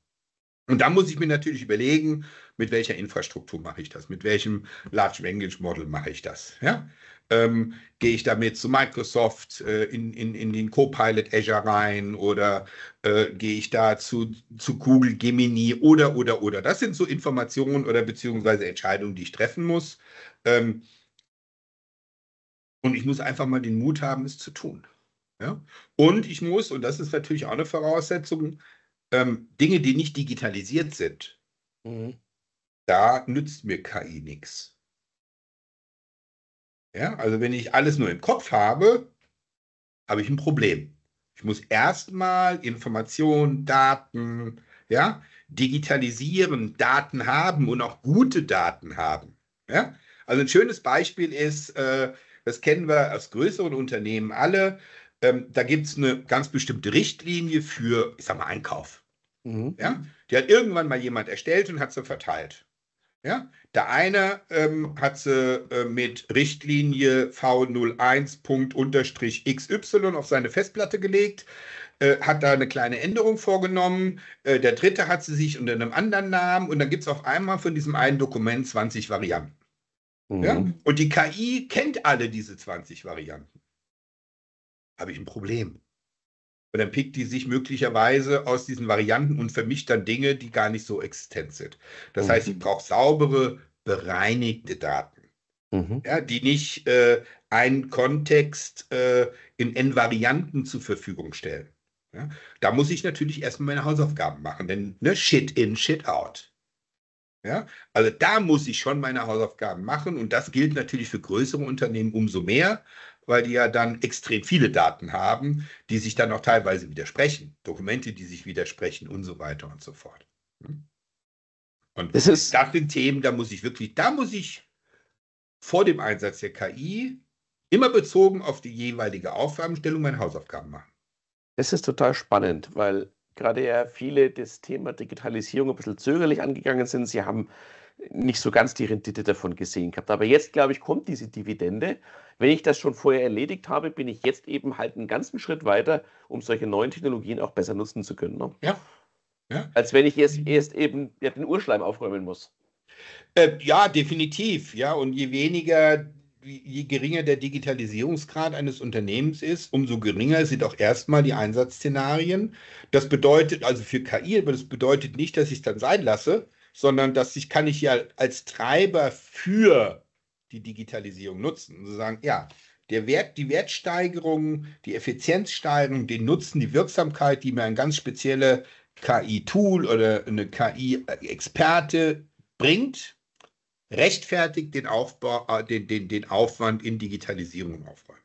Und da muss ich mir natürlich überlegen, mit welcher Infrastruktur mache ich das, mit welchem Large Language Model mache ich das. Ja? ähm, gehe ich damit zu Microsoft äh, in, in, in den Copilot Azure rein oder äh, gehe ich da zu, zu Google Gemini oder, oder, oder. Das sind so Informationen oder beziehungsweise Entscheidungen, die ich treffen muss. Ähm, und ich muss einfach mal den Mut haben, es zu tun. Ja? Und ich muss, und das ist natürlich auch eine Voraussetzung, ähm, Dinge, die nicht digitalisiert sind, mhm. da nützt mir KI nichts. Ja, also wenn ich alles nur im Kopf habe, habe ich ein Problem. Ich muss erstmal Informationen, Daten, ja, digitalisieren, Daten haben und auch gute Daten haben. Ja? Also ein schönes Beispiel ist, äh, das kennen wir aus größeren Unternehmen alle, ähm, da gibt es eine ganz bestimmte Richtlinie für, ich sag mal, Einkauf. Mhm. Ja? Die hat irgendwann mal jemand erstellt und hat sie verteilt. Ja? Der eine ähm, hat sie äh, mit Richtlinie V01.xy auf seine Festplatte gelegt, äh, hat da eine kleine Änderung vorgenommen. Äh, der dritte hat sie sich unter einem anderen Namen und dann gibt es auf einmal von diesem einen Dokument 20 Varianten. Mhm. Ja? Und die KI kennt alle diese 20 Varianten. Habe ich ein Problem. Und dann pickt die sich möglicherweise aus diesen Varianten und vermischt dann Dinge, die gar nicht so existent sind. Das mhm. heißt, ich brauche saubere, bereinigte Daten, mhm. ja, die nicht äh, einen Kontext äh, in n Varianten zur Verfügung stellen. Ja, da muss ich natürlich erstmal meine Hausaufgaben machen, denn ne, shit in, shit out. Ja, also da muss ich schon meine Hausaufgaben machen und das gilt natürlich für größere Unternehmen umso mehr, weil die ja dann extrem viele Daten haben, die sich dann auch teilweise widersprechen, Dokumente, die sich widersprechen und so weiter und so fort. Hm? Und das ist nach den Themen, da muss ich wirklich, da muss ich vor dem Einsatz der KI immer bezogen auf die jeweilige Aufgabenstellung meine Hausaufgaben machen. Das ist total spannend, weil gerade ja viele das Thema Digitalisierung ein bisschen zögerlich angegangen sind. Sie haben nicht so ganz die Rendite davon gesehen gehabt. Aber jetzt, glaube ich, kommt diese Dividende. Wenn ich das schon vorher erledigt habe, bin ich jetzt eben halt einen ganzen Schritt weiter, um solche neuen Technologien auch besser nutzen zu können. Ne? Ja. ja. Als wenn ich erst, erst eben ja, den Urschleim aufräumen muss. Äh, ja, definitiv. Ja, und je weniger, je geringer der Digitalisierungsgrad eines Unternehmens ist, umso geringer sind auch erstmal die Einsatzszenarien. Das bedeutet also für KI, aber das bedeutet nicht, dass ich es dann sein lasse, sondern dass ich kann ich ja als Treiber für die Digitalisierung nutzen und sagen, ja, der Wert, die Wertsteigerung, die Effizienzsteigerung, den Nutzen, die Wirksamkeit, die mir ein ganz spezielle KI-Tool oder eine KI-Experte bringt, rechtfertigt den, Aufbau, äh, den, den, den Aufwand in Digitalisierung und Aufräumen.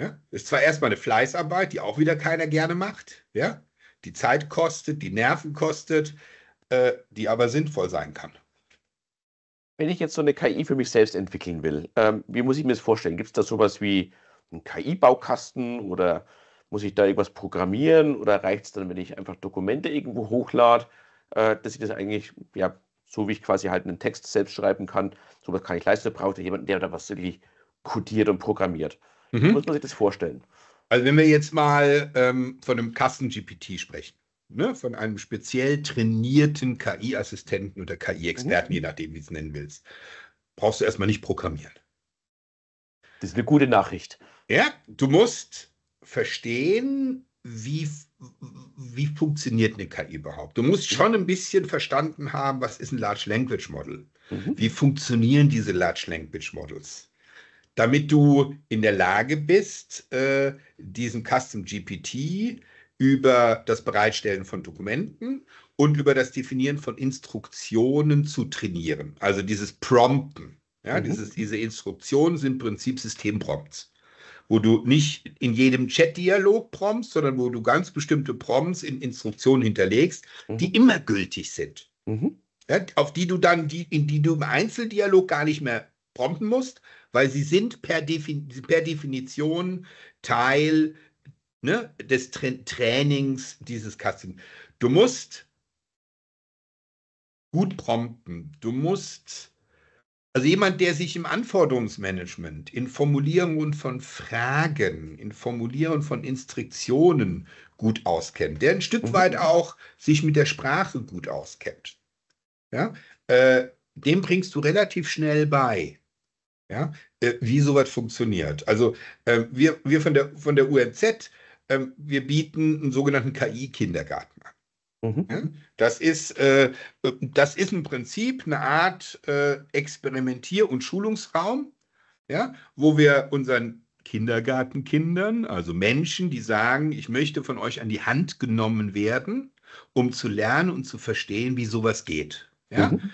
Ja? Ist zwar erstmal eine Fleißarbeit, die auch wieder keiner gerne macht, ja? die Zeit kostet, die Nerven kostet, äh, die aber sinnvoll sein kann. Wenn ich jetzt so eine KI für mich selbst entwickeln will, ähm, wie muss ich mir das vorstellen? Gibt es da sowas wie einen KI-Baukasten oder muss ich da irgendwas programmieren oder reicht es dann, wenn ich einfach Dokumente irgendwo hochlade, äh, dass ich das eigentlich, ja, so wie ich quasi halt einen Text selbst schreiben kann, sowas kann ich leisten, braucht ja jemanden, der da was wirklich codiert und programmiert. Mhm. Wie muss man sich das vorstellen? Also wenn wir jetzt mal ähm, von einem Kasten-GPT sprechen, ne, von einem speziell trainierten KI-Assistenten oder KI-Experten, mhm. je nachdem, wie du es nennen willst, brauchst du erstmal nicht programmieren. Das ist eine gute Nachricht. Ja, du musst verstehen, wie, wie funktioniert eine KI überhaupt. Du musst mhm. schon ein bisschen verstanden haben, was ist ein Large Language Model? Mhm. Wie funktionieren diese Large Language Models? Damit du in der Lage bist, äh, diesen Custom GPT über das Bereitstellen von Dokumenten und über das Definieren von Instruktionen zu trainieren. Also dieses Prompten. Ja, mhm. dieses, diese Instruktionen sind im Prinzip Systemprompts, wo du nicht in jedem Chat-Dialog promptst, sondern wo du ganz bestimmte Prompts in Instruktionen hinterlegst, mhm. die immer gültig sind. Mhm. Ja, auf die du dann, die, in die du im Einzeldialog gar nicht mehr prompten musst, weil sie sind per, Defin per Definition Teil ne, des Tra Trainings dieses Castings. Du musst gut prompten. Du musst, also jemand, der sich im Anforderungsmanagement, in Formulierungen von Fragen, in Formulierungen von Instruktionen gut auskennt, der ein Stück mhm. weit auch sich mit der Sprache gut auskennt. Ja, äh, dem bringst du relativ schnell bei. Ja, äh, wie sowas funktioniert. Also äh, wir, wir von der von der UMZ ähm, wir bieten einen sogenannten KI-Kindergarten an. Mhm. Das, ist, äh, äh, das ist im Prinzip eine Art äh, Experimentier- und Schulungsraum, ja, wo wir unseren Kindergartenkindern, also Menschen, die sagen, ich möchte von euch an die Hand genommen werden, um zu lernen und zu verstehen, wie sowas geht. Ja? Mhm.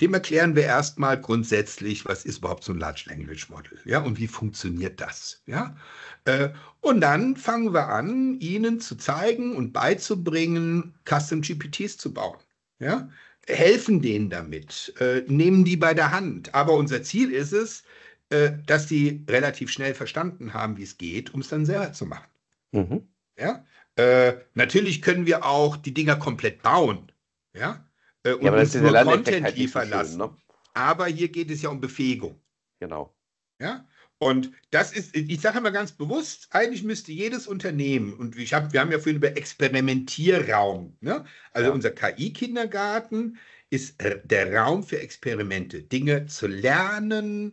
Dem erklären wir erstmal grundsätzlich, was ist überhaupt so ein Large Language Model, ja, und wie funktioniert das, ja. Äh, und dann fangen wir an, Ihnen zu zeigen und beizubringen, Custom GPTs zu bauen, ja. Helfen denen damit, äh, nehmen die bei der Hand. Aber unser Ziel ist es, äh, dass die relativ schnell verstanden haben, wie es geht, um es dann selber zu machen. Mhm. Ja. Äh, natürlich können wir auch die Dinger komplett bauen. Ja äh, und ja, uns nur Content halt liefern so lassen. Ne? Aber hier geht es ja um Befähigung. Genau. Ja. Und das ist, ich sage immer ganz bewusst, eigentlich müsste jedes Unternehmen, und ich hab, wir haben ja vorhin über Experimentierraum, ne? also ja. unser KI-Kindergarten ist äh, der Raum für Experimente, Dinge zu lernen,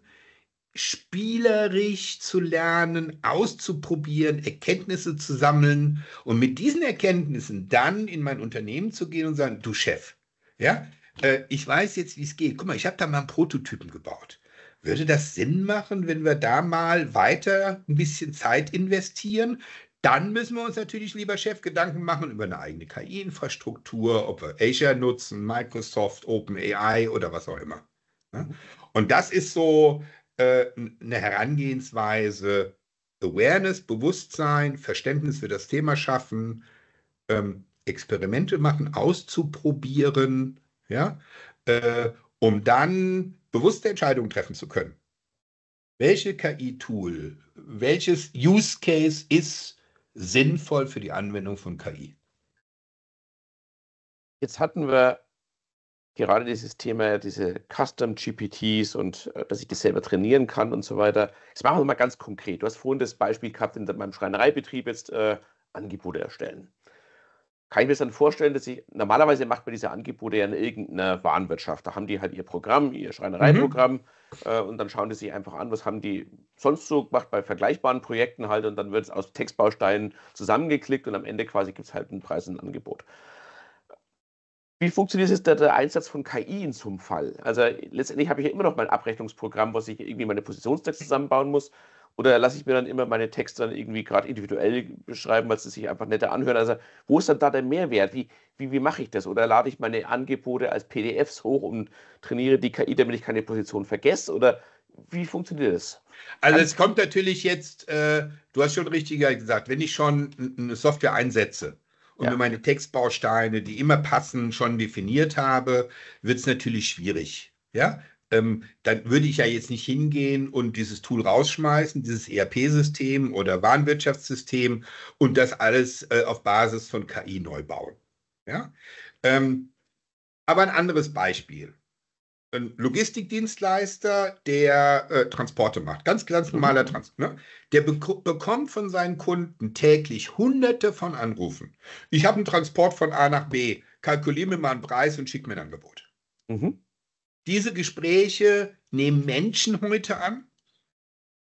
spielerisch zu lernen, auszuprobieren, Erkenntnisse zu sammeln und mit diesen Erkenntnissen dann in mein Unternehmen zu gehen und sagen, du Chef, ja? Äh, ich weiß jetzt, wie es geht. Guck mal, ich habe da mal einen Prototypen gebaut. Würde das Sinn machen, wenn wir da mal weiter ein bisschen Zeit investieren? Dann müssen wir uns natürlich, lieber Chef, Gedanken machen über eine eigene KI-Infrastruktur, ob wir Azure nutzen, Microsoft, OpenAI oder was auch immer. Ne? Und das ist so äh, eine Herangehensweise, Awareness, Bewusstsein, Verständnis für das Thema schaffen, ähm, Experimente machen, auszuprobieren, ja, äh, um dann bewusste Entscheidungen treffen zu können. Welche KI-Tool, welches Use Case ist sinnvoll für die Anwendung von KI? Jetzt hatten wir gerade dieses Thema, diese Custom GPTs und äh, dass ich das selber trainieren kann und so weiter. Jetzt machen wir mal ganz konkret. Du hast vorhin das Beispiel gehabt in meinem Schreinereibetrieb jetzt äh, Angebote erstellen kann ich mir dann vorstellen, dass ich, normalerweise macht man diese Angebote ja in irgendeiner Warenwirtschaft. Da haben die halt ihr Programm, ihr Schreinereiprogramm mhm. äh, und dann schauen die sich einfach an, was haben die sonst so gemacht bei vergleichbaren Projekten halt und dann wird es aus Textbausteinen zusammengeklickt und am Ende quasi gibt es halt einen Preis und ein Angebot. Wie funktioniert jetzt der, der, Einsatz von KI in so einem Fall? Also letztendlich habe ich ja immer noch mein Abrechnungsprogramm, was ich irgendwie meine Positionstext zusammenbauen muss. Oder lasse ich mir dann immer meine Texte dann irgendwie gerade individuell beschreiben, weil sie sich einfach netter anhören? Also, wo ist dann da der Mehrwert? Wie, wie, wie mache ich das? Oder lade ich meine Angebote als PDFs hoch und trainiere die KI, damit ich keine Position vergesse? Oder wie funktioniert das? Also, es kommt natürlich jetzt, äh, du hast schon richtig gesagt, wenn ich schon eine Software einsetze, und ja. mir meine Textbausteine, die immer passen, schon definiert habe, wird es natürlich schwierig. Ja, ähm, dann würde ich ja jetzt nicht hingehen und dieses Tool rausschmeißen, dieses ERP-System oder Warenwirtschaftssystem und das alles äh, auf Basis von KI neu bauen. Ja? Ähm, aber ein anderes Beispiel. Ein Logistikdienstleister, der äh, Transporte macht, ganz, ganz mhm. normaler Transport, ne? der be bekommt von seinen Kunden täglich hunderte von Anrufen. Ich habe einen Transport von A nach B, kalkuliere mir mal einen Preis und schicke mir ein Angebot. Mhm. Diese Gespräche nehmen Menschen heute an,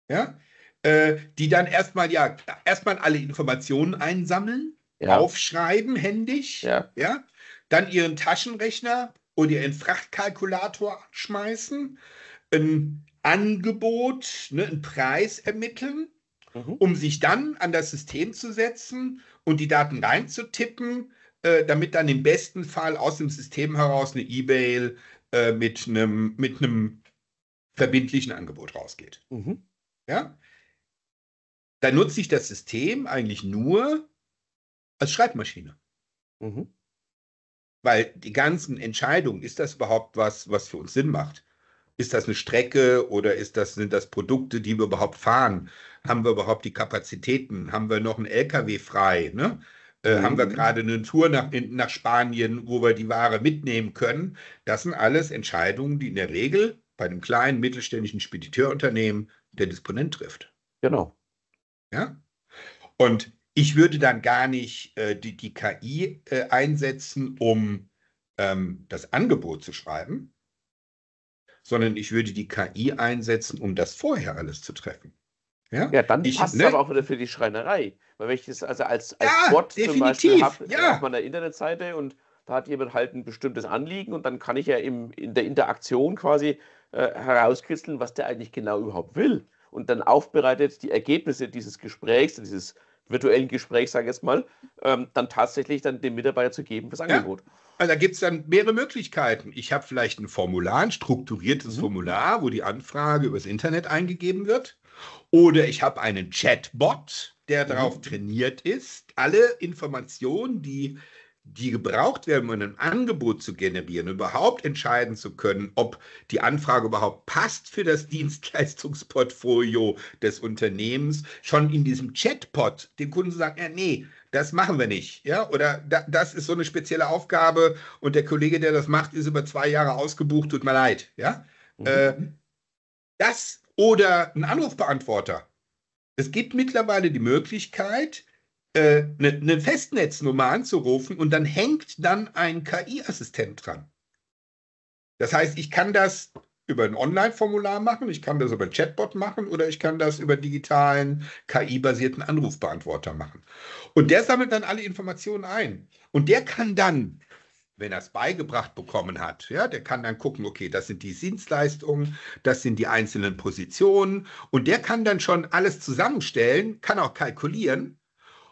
ja, äh, die dann erstmal ja erstmal alle Informationen einsammeln, ja. aufschreiben händisch, ja. ja, dann ihren Taschenrechner oder ihren Frachtkalkulator schmeißen, ein Angebot, ne, einen Preis ermitteln, mhm. um sich dann an das System zu setzen und die Daten reinzutippen, äh, damit dann im besten Fall aus dem System heraus eine E-Mail äh, mit einem mit verbindlichen Angebot rausgeht. Mhm. Ja? Dann nutze ich das System eigentlich nur als Schreibmaschine. Mhm. Weil die ganzen Entscheidungen, ist das überhaupt was, was für uns Sinn macht? Ist das eine Strecke oder ist das, sind das Produkte, die wir überhaupt fahren? Haben wir überhaupt die Kapazitäten? Haben wir noch einen LKW frei? Ne? mhm. Haben wir mhm. gerade eine Tour nach, in, nach Spanien, wo wir die Ware mitnehmen können? Das sind alles Entscheidungen, die in der Regel bei einem kleinen mittelständischen Spediteurunternehmen der Disponent trifft. Genau. Ja. Und ich würde dann gar nicht äh, die, die, KI äh, einsetzen, um ähm, das Angebot zu schreiben, sondern ich würde die KI einsetzen, um das vorher alles zu treffen. Ja, ja dann ich, passt es ne? aber auch wieder für die Schreinerei. Weil wenn ich das also als, als ja, Bot zum Beispiel habe ja. auf meiner Internetseite und da hat jemand halt ein bestimmtes Anliegen und dann kann ich ja im, in der Interaktion quasi äh, herauskitzeln, was der eigentlich genau überhaupt will. Und dann aufbereitet die Ergebnisse dieses Gesprächs, dieses virtuellen Gesprächs, sage ich jetzt mal, ähm, dann tatsächlich dann dem Mitarbeiter zu geben fürs Angebot. Ja. Also da gibt es dann mehrere Möglichkeiten. Ich habe vielleicht ein Formular, ein strukturiertes mhm. Formular, wo die Anfrage übers Internet eingegeben wird. Oder ich habe einen Chatbot, der mhm. darauf trainiert ist, alle Informationen, die, die gebraucht werden, um ein Angebot zu generieren, überhaupt entscheiden zu können, ob die Anfrage überhaupt passt für das Dienstleistungsportfolio des Unternehmens, schon in diesem Chatbot den Kunden zu sagen, ja, nee, das machen wir nicht. Ja? Oder da, das ist so eine spezielle Aufgabe und der Kollege, der das macht, ist über zwei Jahre ausgebucht, tut mir leid. Ja? Mhm. Äh, das oder ein Anrufbeantworter. Es gibt mittlerweile die Möglichkeit, eine, äh, eine Festnetznummer anzurufen und dann hängt dann ein KI-Assistent dran. Das heißt, ich kann das über ein Online-Formular machen, ich kann das über ein Chatbot machen oder ich kann das über digitalen, KI-basierten Anrufbeantworter machen. Und der sammelt dann alle Informationen ein. Und der kann dann wenn er es beigebracht bekommen hat, ja, der kann dann gucken, okay, das sind die Dienstleistungen, das sind die einzelnen Positionen und der kann dann schon alles zusammenstellen, kann auch kalkulieren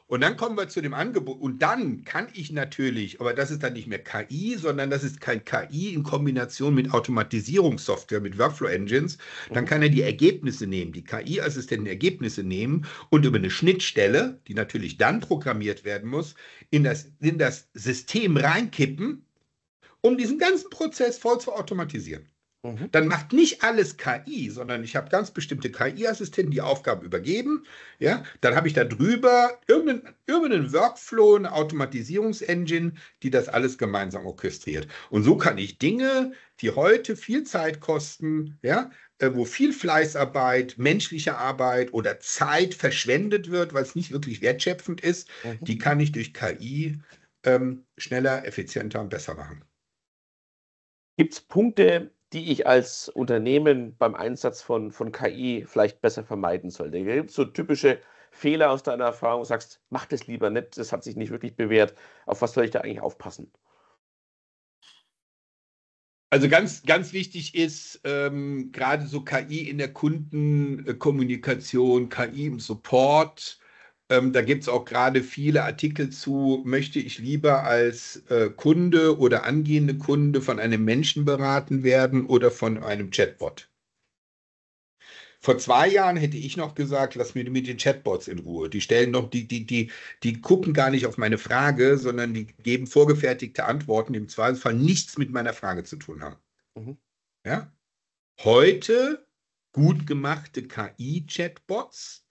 und dann kommen wir zu dem Angebot. Und dann kann ich natürlich, aber das ist dann nicht mehr KI, sondern das ist kein KI in Kombination mit Automatisierungssoftware, mit Workflow Engines. Dann mhm. kann er die Ergebnisse nehmen, die KI-Assistenten Ergebnisse nehmen und über eine Schnittstelle, die natürlich dann programmiert werden muss, in das, in das System reinkippen, um diesen ganzen Prozess voll zu automatisieren. Mhm. Dann macht nicht alles KI, sondern ich habe ganz bestimmte KI-Assistenten die Aufgaben übergeben. Ja, dann habe ich da drüber irgendeinen, irgendeinen Workflow, eine Automatisierungsengine, die das alles gemeinsam orchestriert. Und so kann ich Dinge, die heute viel Zeit kosten, ja, äh, wo viel Fleißarbeit, menschliche Arbeit oder Zeit verschwendet wird, weil es nicht wirklich wertschöpfend ist, mhm. die kann ich durch KI ähm, schneller, effizienter und besser machen. Gibt es Punkte, die ich als Unternehmen beim Einsatz von, von KI vielleicht besser vermeiden sollte? Da gibt es so typische Fehler aus deiner Erfahrung, wo du sagst, mach das lieber nicht, das hat sich nicht wirklich bewährt. Auf was soll ich da eigentlich aufpassen? Also ganz, ganz wichtig ist ähm, gerade so KI in der Kundenkommunikation, KI im Support, ähm, da gibt es auch gerade viele Artikel zu, möchte ich lieber als äh, Kunde oder angehende Kunde von einem Menschen beraten werden oder von einem Chatbot. Vor zwei Jahren hätte ich noch gesagt, lass mir mit den Chatbots in Ruhe. Die stellen noch, die, die, die, die gucken gar nicht auf meine Frage, sondern die geben vorgefertigte Antworten, die im Zweifelsfall nichts mit meiner Frage zu tun haben. Mhm. Ja? Heute gut gemachte KI-Chatbots,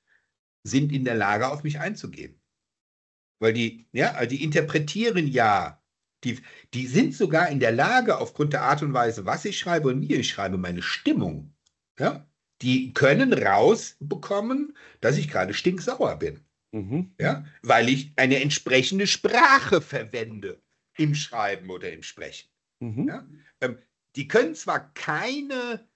sind in der Lage, auf mich einzugehen. Weil die, ja, also die interpretieren ja, die, die sind sogar in der Lage, aufgrund der Art und Weise, was ich schreibe und wie ich schreibe, meine Stimmung, ja, die können rausbekommen, dass ich gerade stinksauer bin. Mhm. Ja, weil ich eine entsprechende Sprache verwende im Schreiben oder im Sprechen. Mhm. Ja? Ähm, die können zwar keine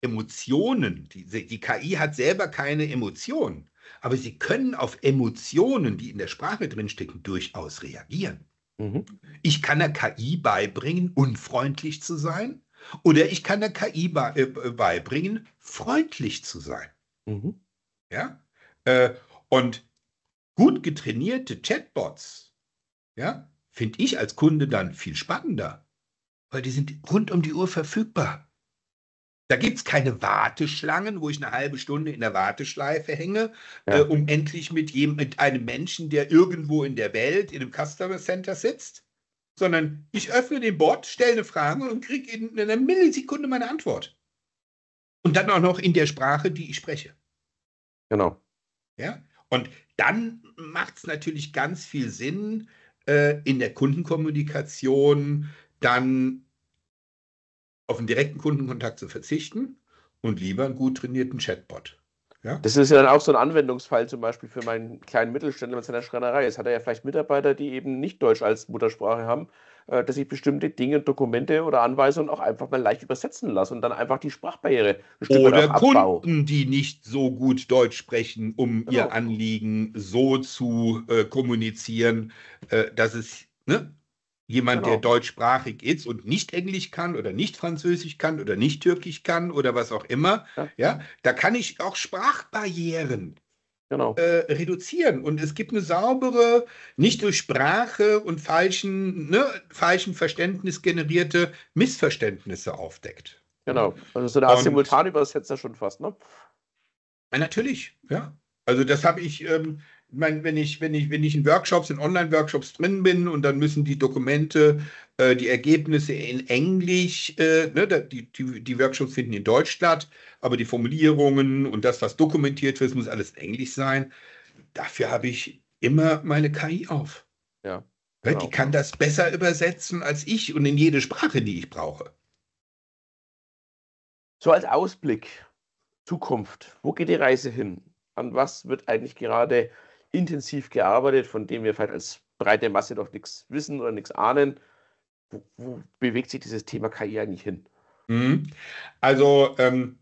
Emotionen, die, die KI hat selber keine Emotionen, aber sie können auf Emotionen, die in der Sprache drinstecken, durchaus reagieren. Mhm. Ich kann der KI beibringen, unfreundlich zu sein, oder ich kann der KI äh, beibringen, freundlich zu sein. Mhm. Ja? Äh, und gut getrainierte Chatbots, ja, finde ich als Kunde dann viel spannender, weil die sind rund um die Uhr verfügbar. Da gibt es keine Warteschlangen, wo ich eine halbe Stunde in der Warteschleife hänge, ja. äh, um endlich mit, jedem, mit einem Menschen, der irgendwo in der Welt in einem Customer Center sitzt, sondern ich öffne den Bot, stelle eine Frage und kriege in einer Millisekunde meine Antwort. Und dann auch noch in der Sprache, die ich spreche. Genau. Ja, und dann macht es natürlich ganz viel Sinn, äh, in der Kundenkommunikation dann auf einen direkten Kundenkontakt zu verzichten und lieber einen gut trainierten Chatbot. Ja? Das ist ja dann auch so ein Anwendungsfall zum Beispiel für meinen kleinen Mittelständler mit seiner Schreinerei. Jetzt hat er ja vielleicht Mitarbeiter, die eben nicht Deutsch als Muttersprache haben, äh, dass ich bestimmte Dinge, Dokumente oder Anweisungen auch einfach mal leicht übersetzen lasse und dann einfach die Sprachbarriere Oder Kunden, die nicht so gut Deutsch sprechen, um genau. ihr Anliegen so zu äh, kommunizieren, äh, dass es ne, Jemand, genau. der deutschsprachig ist und nicht Englisch kann oder nicht Französisch kann oder nicht Türkisch kann oder was auch immer, ja, ja da kann ich auch Sprachbarrieren genau. äh, reduzieren. Und es gibt eine saubere, nicht durch Sprache und falschen, ne, falschen Verständnis generierte Missverständnisse aufdeckt. Genau. Also so eine Art Simultanübersetzer schon fast, ne? natürlich, ja. Also das habe ich, ähm, ich meine, wenn ich, wenn ich, wenn ich in Workshops, in Online-Workshops drin bin und dann müssen die Dokumente, äh, die Ergebnisse in Englisch, äh, ne, die, die, die Workshops finden in Deutsch statt, aber die Formulierungen und das, was dokumentiert wird, muss alles Englisch sein. Dafür habe ich immer meine KI auf. Ja. Genau. Die kann das besser übersetzen als ich und in jede Sprache, die ich brauche. So als Ausblick, Zukunft, wo geht die Reise hin? An was wird eigentlich gerade intensiv gearbeitet, von dem wir vielleicht als breite Masse doch nichts wissen oder nichts ahnen. Wo, wo bewegt sich dieses Thema KI eigentlich hin? Mhm. Also ähm,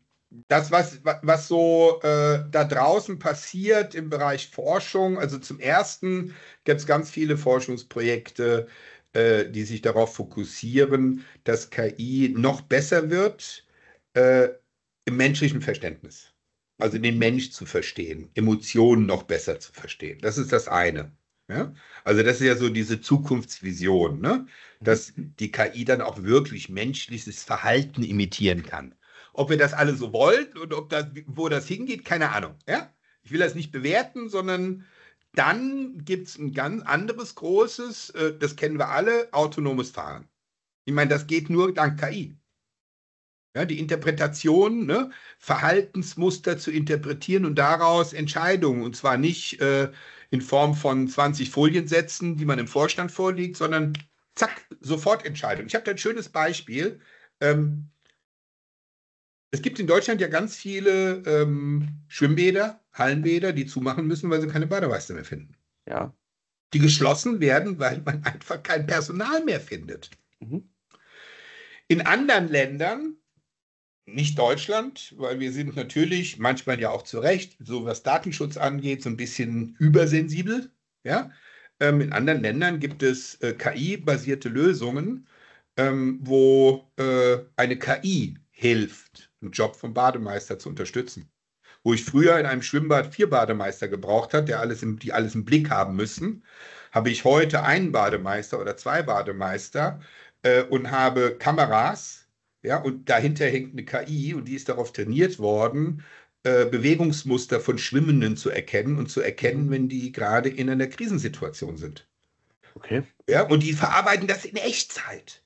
das, was, was so äh, da draußen passiert im Bereich Forschung, also zum ersten gibt es ganz viele Forschungsprojekte, äh, die sich darauf fokussieren, dass KI noch besser wird äh, im menschlichen Verständnis. Also den Mensch zu verstehen, Emotionen noch besser zu verstehen. Das ist das eine. Ja? Also das ist ja so diese Zukunftsvision, ne? dass mhm. die KI dann auch wirklich menschliches Verhalten imitieren kann. Ob wir das alle so wollen und ob das, wo das hingeht, keine Ahnung. Ja? Ich will das nicht bewerten, sondern dann gibt es ein ganz anderes großes, äh, das kennen wir alle, autonomes Fahren. Ich meine, das geht nur dank KI. Ja, die Interpretation, ne? Verhaltensmuster zu interpretieren und daraus Entscheidungen, und zwar nicht äh, in Form von 20 Foliensätzen, die man im Vorstand vorliegt, sondern zack, sofort Entscheidung. Ich habe da ein schönes Beispiel. Ähm, es gibt in Deutschland ja ganz viele ähm, Schwimmbäder, Hallenbäder, die zumachen müssen, weil sie keine Bademeister mehr finden. Ja. Die geschlossen werden, weil man einfach kein Personal mehr findet. Mhm. In anderen Ländern nicht Deutschland, weil wir sind natürlich manchmal ja auch zu Recht, so was Datenschutz angeht, so ein bisschen übersensibel. Ja? Ähm, in anderen Ländern gibt es äh, KI-basierte Lösungen, ähm, wo äh, eine KI hilft, einen Job vom Bademeister zu unterstützen. Wo ich früher in einem Schwimmbad vier Bademeister gebraucht habe, alles die alles im Blick haben müssen, habe ich heute einen Bademeister oder zwei Bademeister äh, und habe Kameras, ja, und dahinter hängt eine KI und die ist darauf trainiert worden, äh, Bewegungsmuster von Schwimmenden zu erkennen und zu erkennen, mhm. wenn die gerade in einer Krisensituation sind. Okay. Ja, und die verarbeiten das in Echtzeit.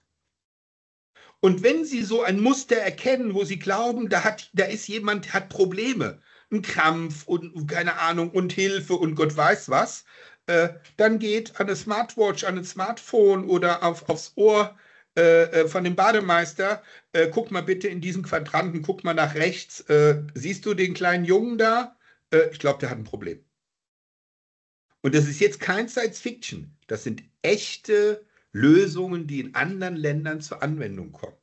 Und wenn sie so ein Muster erkennen, wo sie glauben, da, hat, da ist jemand, hat Probleme, ein Krampf und keine Ahnung und Hilfe und Gott weiß was, äh, dann geht an eine Smartwatch, an ein Smartphone oder auf, aufs Ohr äh, äh, von dem Bademeister, äh, guck mal bitte in diesen Quadranten, guck mal nach rechts, äh, siehst du den kleinen Jungen da? Äh, ich glaube, der hat ein Problem. Und das ist jetzt kein Science Fiction, das sind echte Lösungen, die in anderen Ländern zur Anwendung kommen.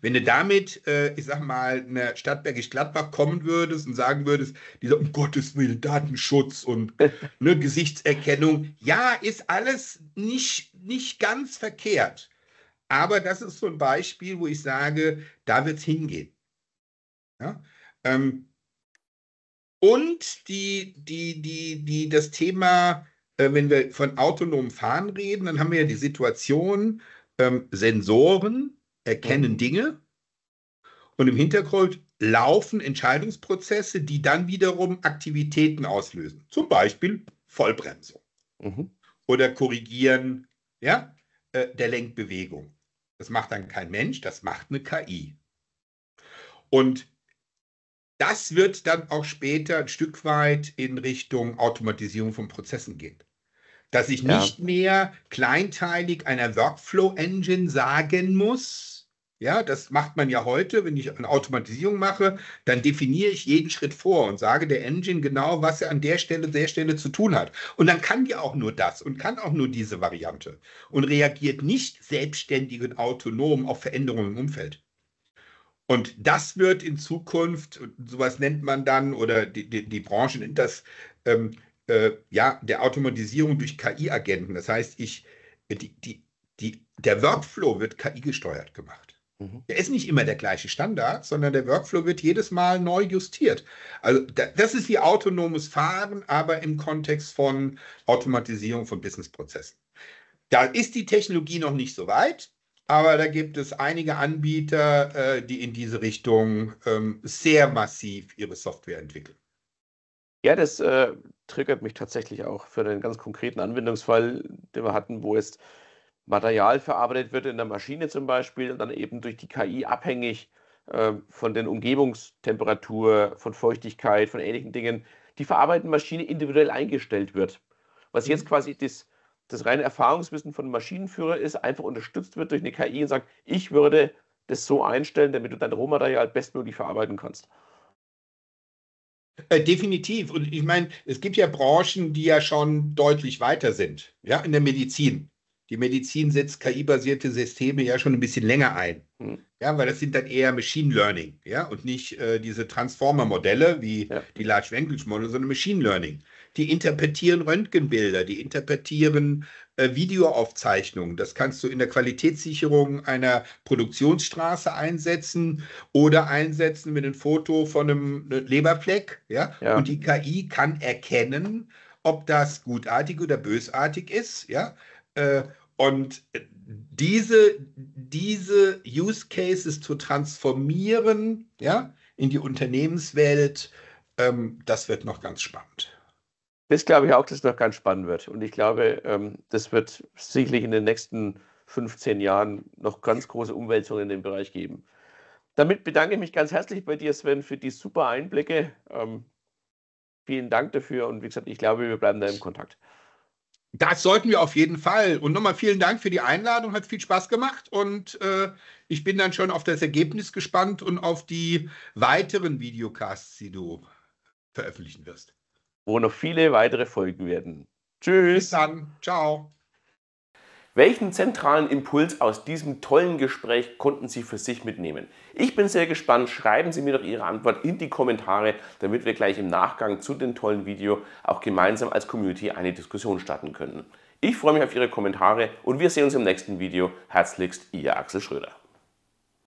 Wenn du damit, äh, ich sag mal, eine Stadt Bergisch Gladbach kommen würdest und sagen würdest, dieser um Gottes Willen Datenschutz und ne, Gesichtserkennung, ja, ist alles nicht, nicht ganz verkehrt. Aber das ist so ein Beispiel, wo ich sage, da wird es hingehen. Ja? Ähm, und die, die, die, die, das Thema, äh, wenn wir von autonomem Fahren reden, dann haben wir ja die Situation, ähm, Sensoren erkennen mhm. Dinge und im Hintergrund laufen Entscheidungsprozesse, die dann wiederum Aktivitäten auslösen. Zum Beispiel Vollbremsung mhm. oder Korrigieren ja, äh, der Lenkbewegung. Das macht dann kein Mensch, das macht eine KI. Und das wird dann auch später ein Stück weit in Richtung Automatisierung von Prozessen gehen. Dass ich ja. nicht mehr kleinteilig einer Workflow-Engine sagen muss, ja, das macht man ja heute, wenn ich eine Automatisierung mache, dann definiere ich jeden Schritt vor und sage der Engine genau, was er an der Stelle, der Stelle zu tun hat. Und dann kann die auch nur das und kann auch nur diese Variante und reagiert nicht selbstständig und autonom auf Veränderungen im Umfeld. Und das wird in Zukunft, sowas nennt man dann, oder die, die, die Branche nennt das, ähm, äh, ja, der Automatisierung durch KI-Agenten. Das heißt, ich, die, die, die, der Workflow wird KI gesteuert gemacht. Mhm. Der ist nicht immer der gleiche Standard, sondern der Workflow wird jedes Mal neu justiert. Also das ist wie autonomes Fahren, aber im Kontext von Automatisierung von Businessprozessen. Da ist die Technologie noch nicht so weit, aber da gibt es einige Anbieter, äh, die in diese Richtung ähm, sehr massiv ihre Software entwickeln. Ja, das äh, triggert mich tatsächlich auch für den ganz konkreten Anwendungsfall, den wir hatten, wo jetzt Material verarbeitet wird in der Maschine zum Beispiel und dann eben durch die KI abhängig ähm, von den Umgebungstemperatur, von Feuchtigkeit, von ähnlichen Dingen, die verarbeitende Maschine individuell eingestellt wird. Was jetzt mhm. quasi das, das reine Erfahrungswissen von Maschinenführer ist, einfach unterstützt wird durch eine KI und sagt, ich würde das so einstellen, damit du dein Rohmaterial bestmöglich verarbeiten kannst. Äh, definitiv. Und ich meine, es gibt ja Branchen, die ja schon deutlich weiter sind, ja, in der Medizin. Die Medizin setzt KI-basierte Systeme ja schon ein bisschen länger ein. Hm. Ja, weil das sind dann eher Machine Learning, ja, und nicht äh, diese Transformer-Modelle wie ja. die Large Language Model, sondern Machine Learning. Die interpretieren Röntgenbilder, die interpretieren äh, Videoaufzeichnungen. Das kannst du in der Qualitätssicherung einer Produktionsstraße einsetzen oder einsetzen mit einem Foto von einem ne, Leberfleck, ja. ja. Und die KI kann erkennen, ob das gutartig oder bösartig ist, ja äh, und diese, diese Use Cases zu transformieren, ja, in die Unternehmenswelt, ähm, das wird noch ganz spannend. Das glaube ich auch, dass es noch ganz spannend wird. Und ich glaube, ähm, das wird sicherlich in den nächsten 15 Jahren noch ganz große Umwälzungen in dem Bereich geben. Damit bedanke ich mich ganz herzlich bei dir, Sven, für die super Einblicke. Ähm, vielen Dank dafür und wie gesagt, ich glaube, wir bleiben da im Kontakt. Das sollten wir auf jeden Fall. Und nochmal vielen Dank für die Einladung. Hat viel Spaß gemacht. Und äh, ich bin dann schon auf das Ergebnis gespannt und auf die weiteren Videocasts, die du veröffentlichen wirst. Wo noch viele weitere folgen werden. Tschüss. Bis dann. Ciao. Welchen zentralen Impuls aus diesem tollen Gespräch konnten Sie für sich mitnehmen? Ich bin sehr gespannt. Schreiben Sie mir doch Ihre Antwort in die Kommentare, damit wir gleich im Nachgang zu dem tollen Video auch gemeinsam als Community eine Diskussion starten können. Ich freue mich auf Ihre Kommentare und wir sehen uns im nächsten Video. Herzlichst, Ihr Axel Schröder.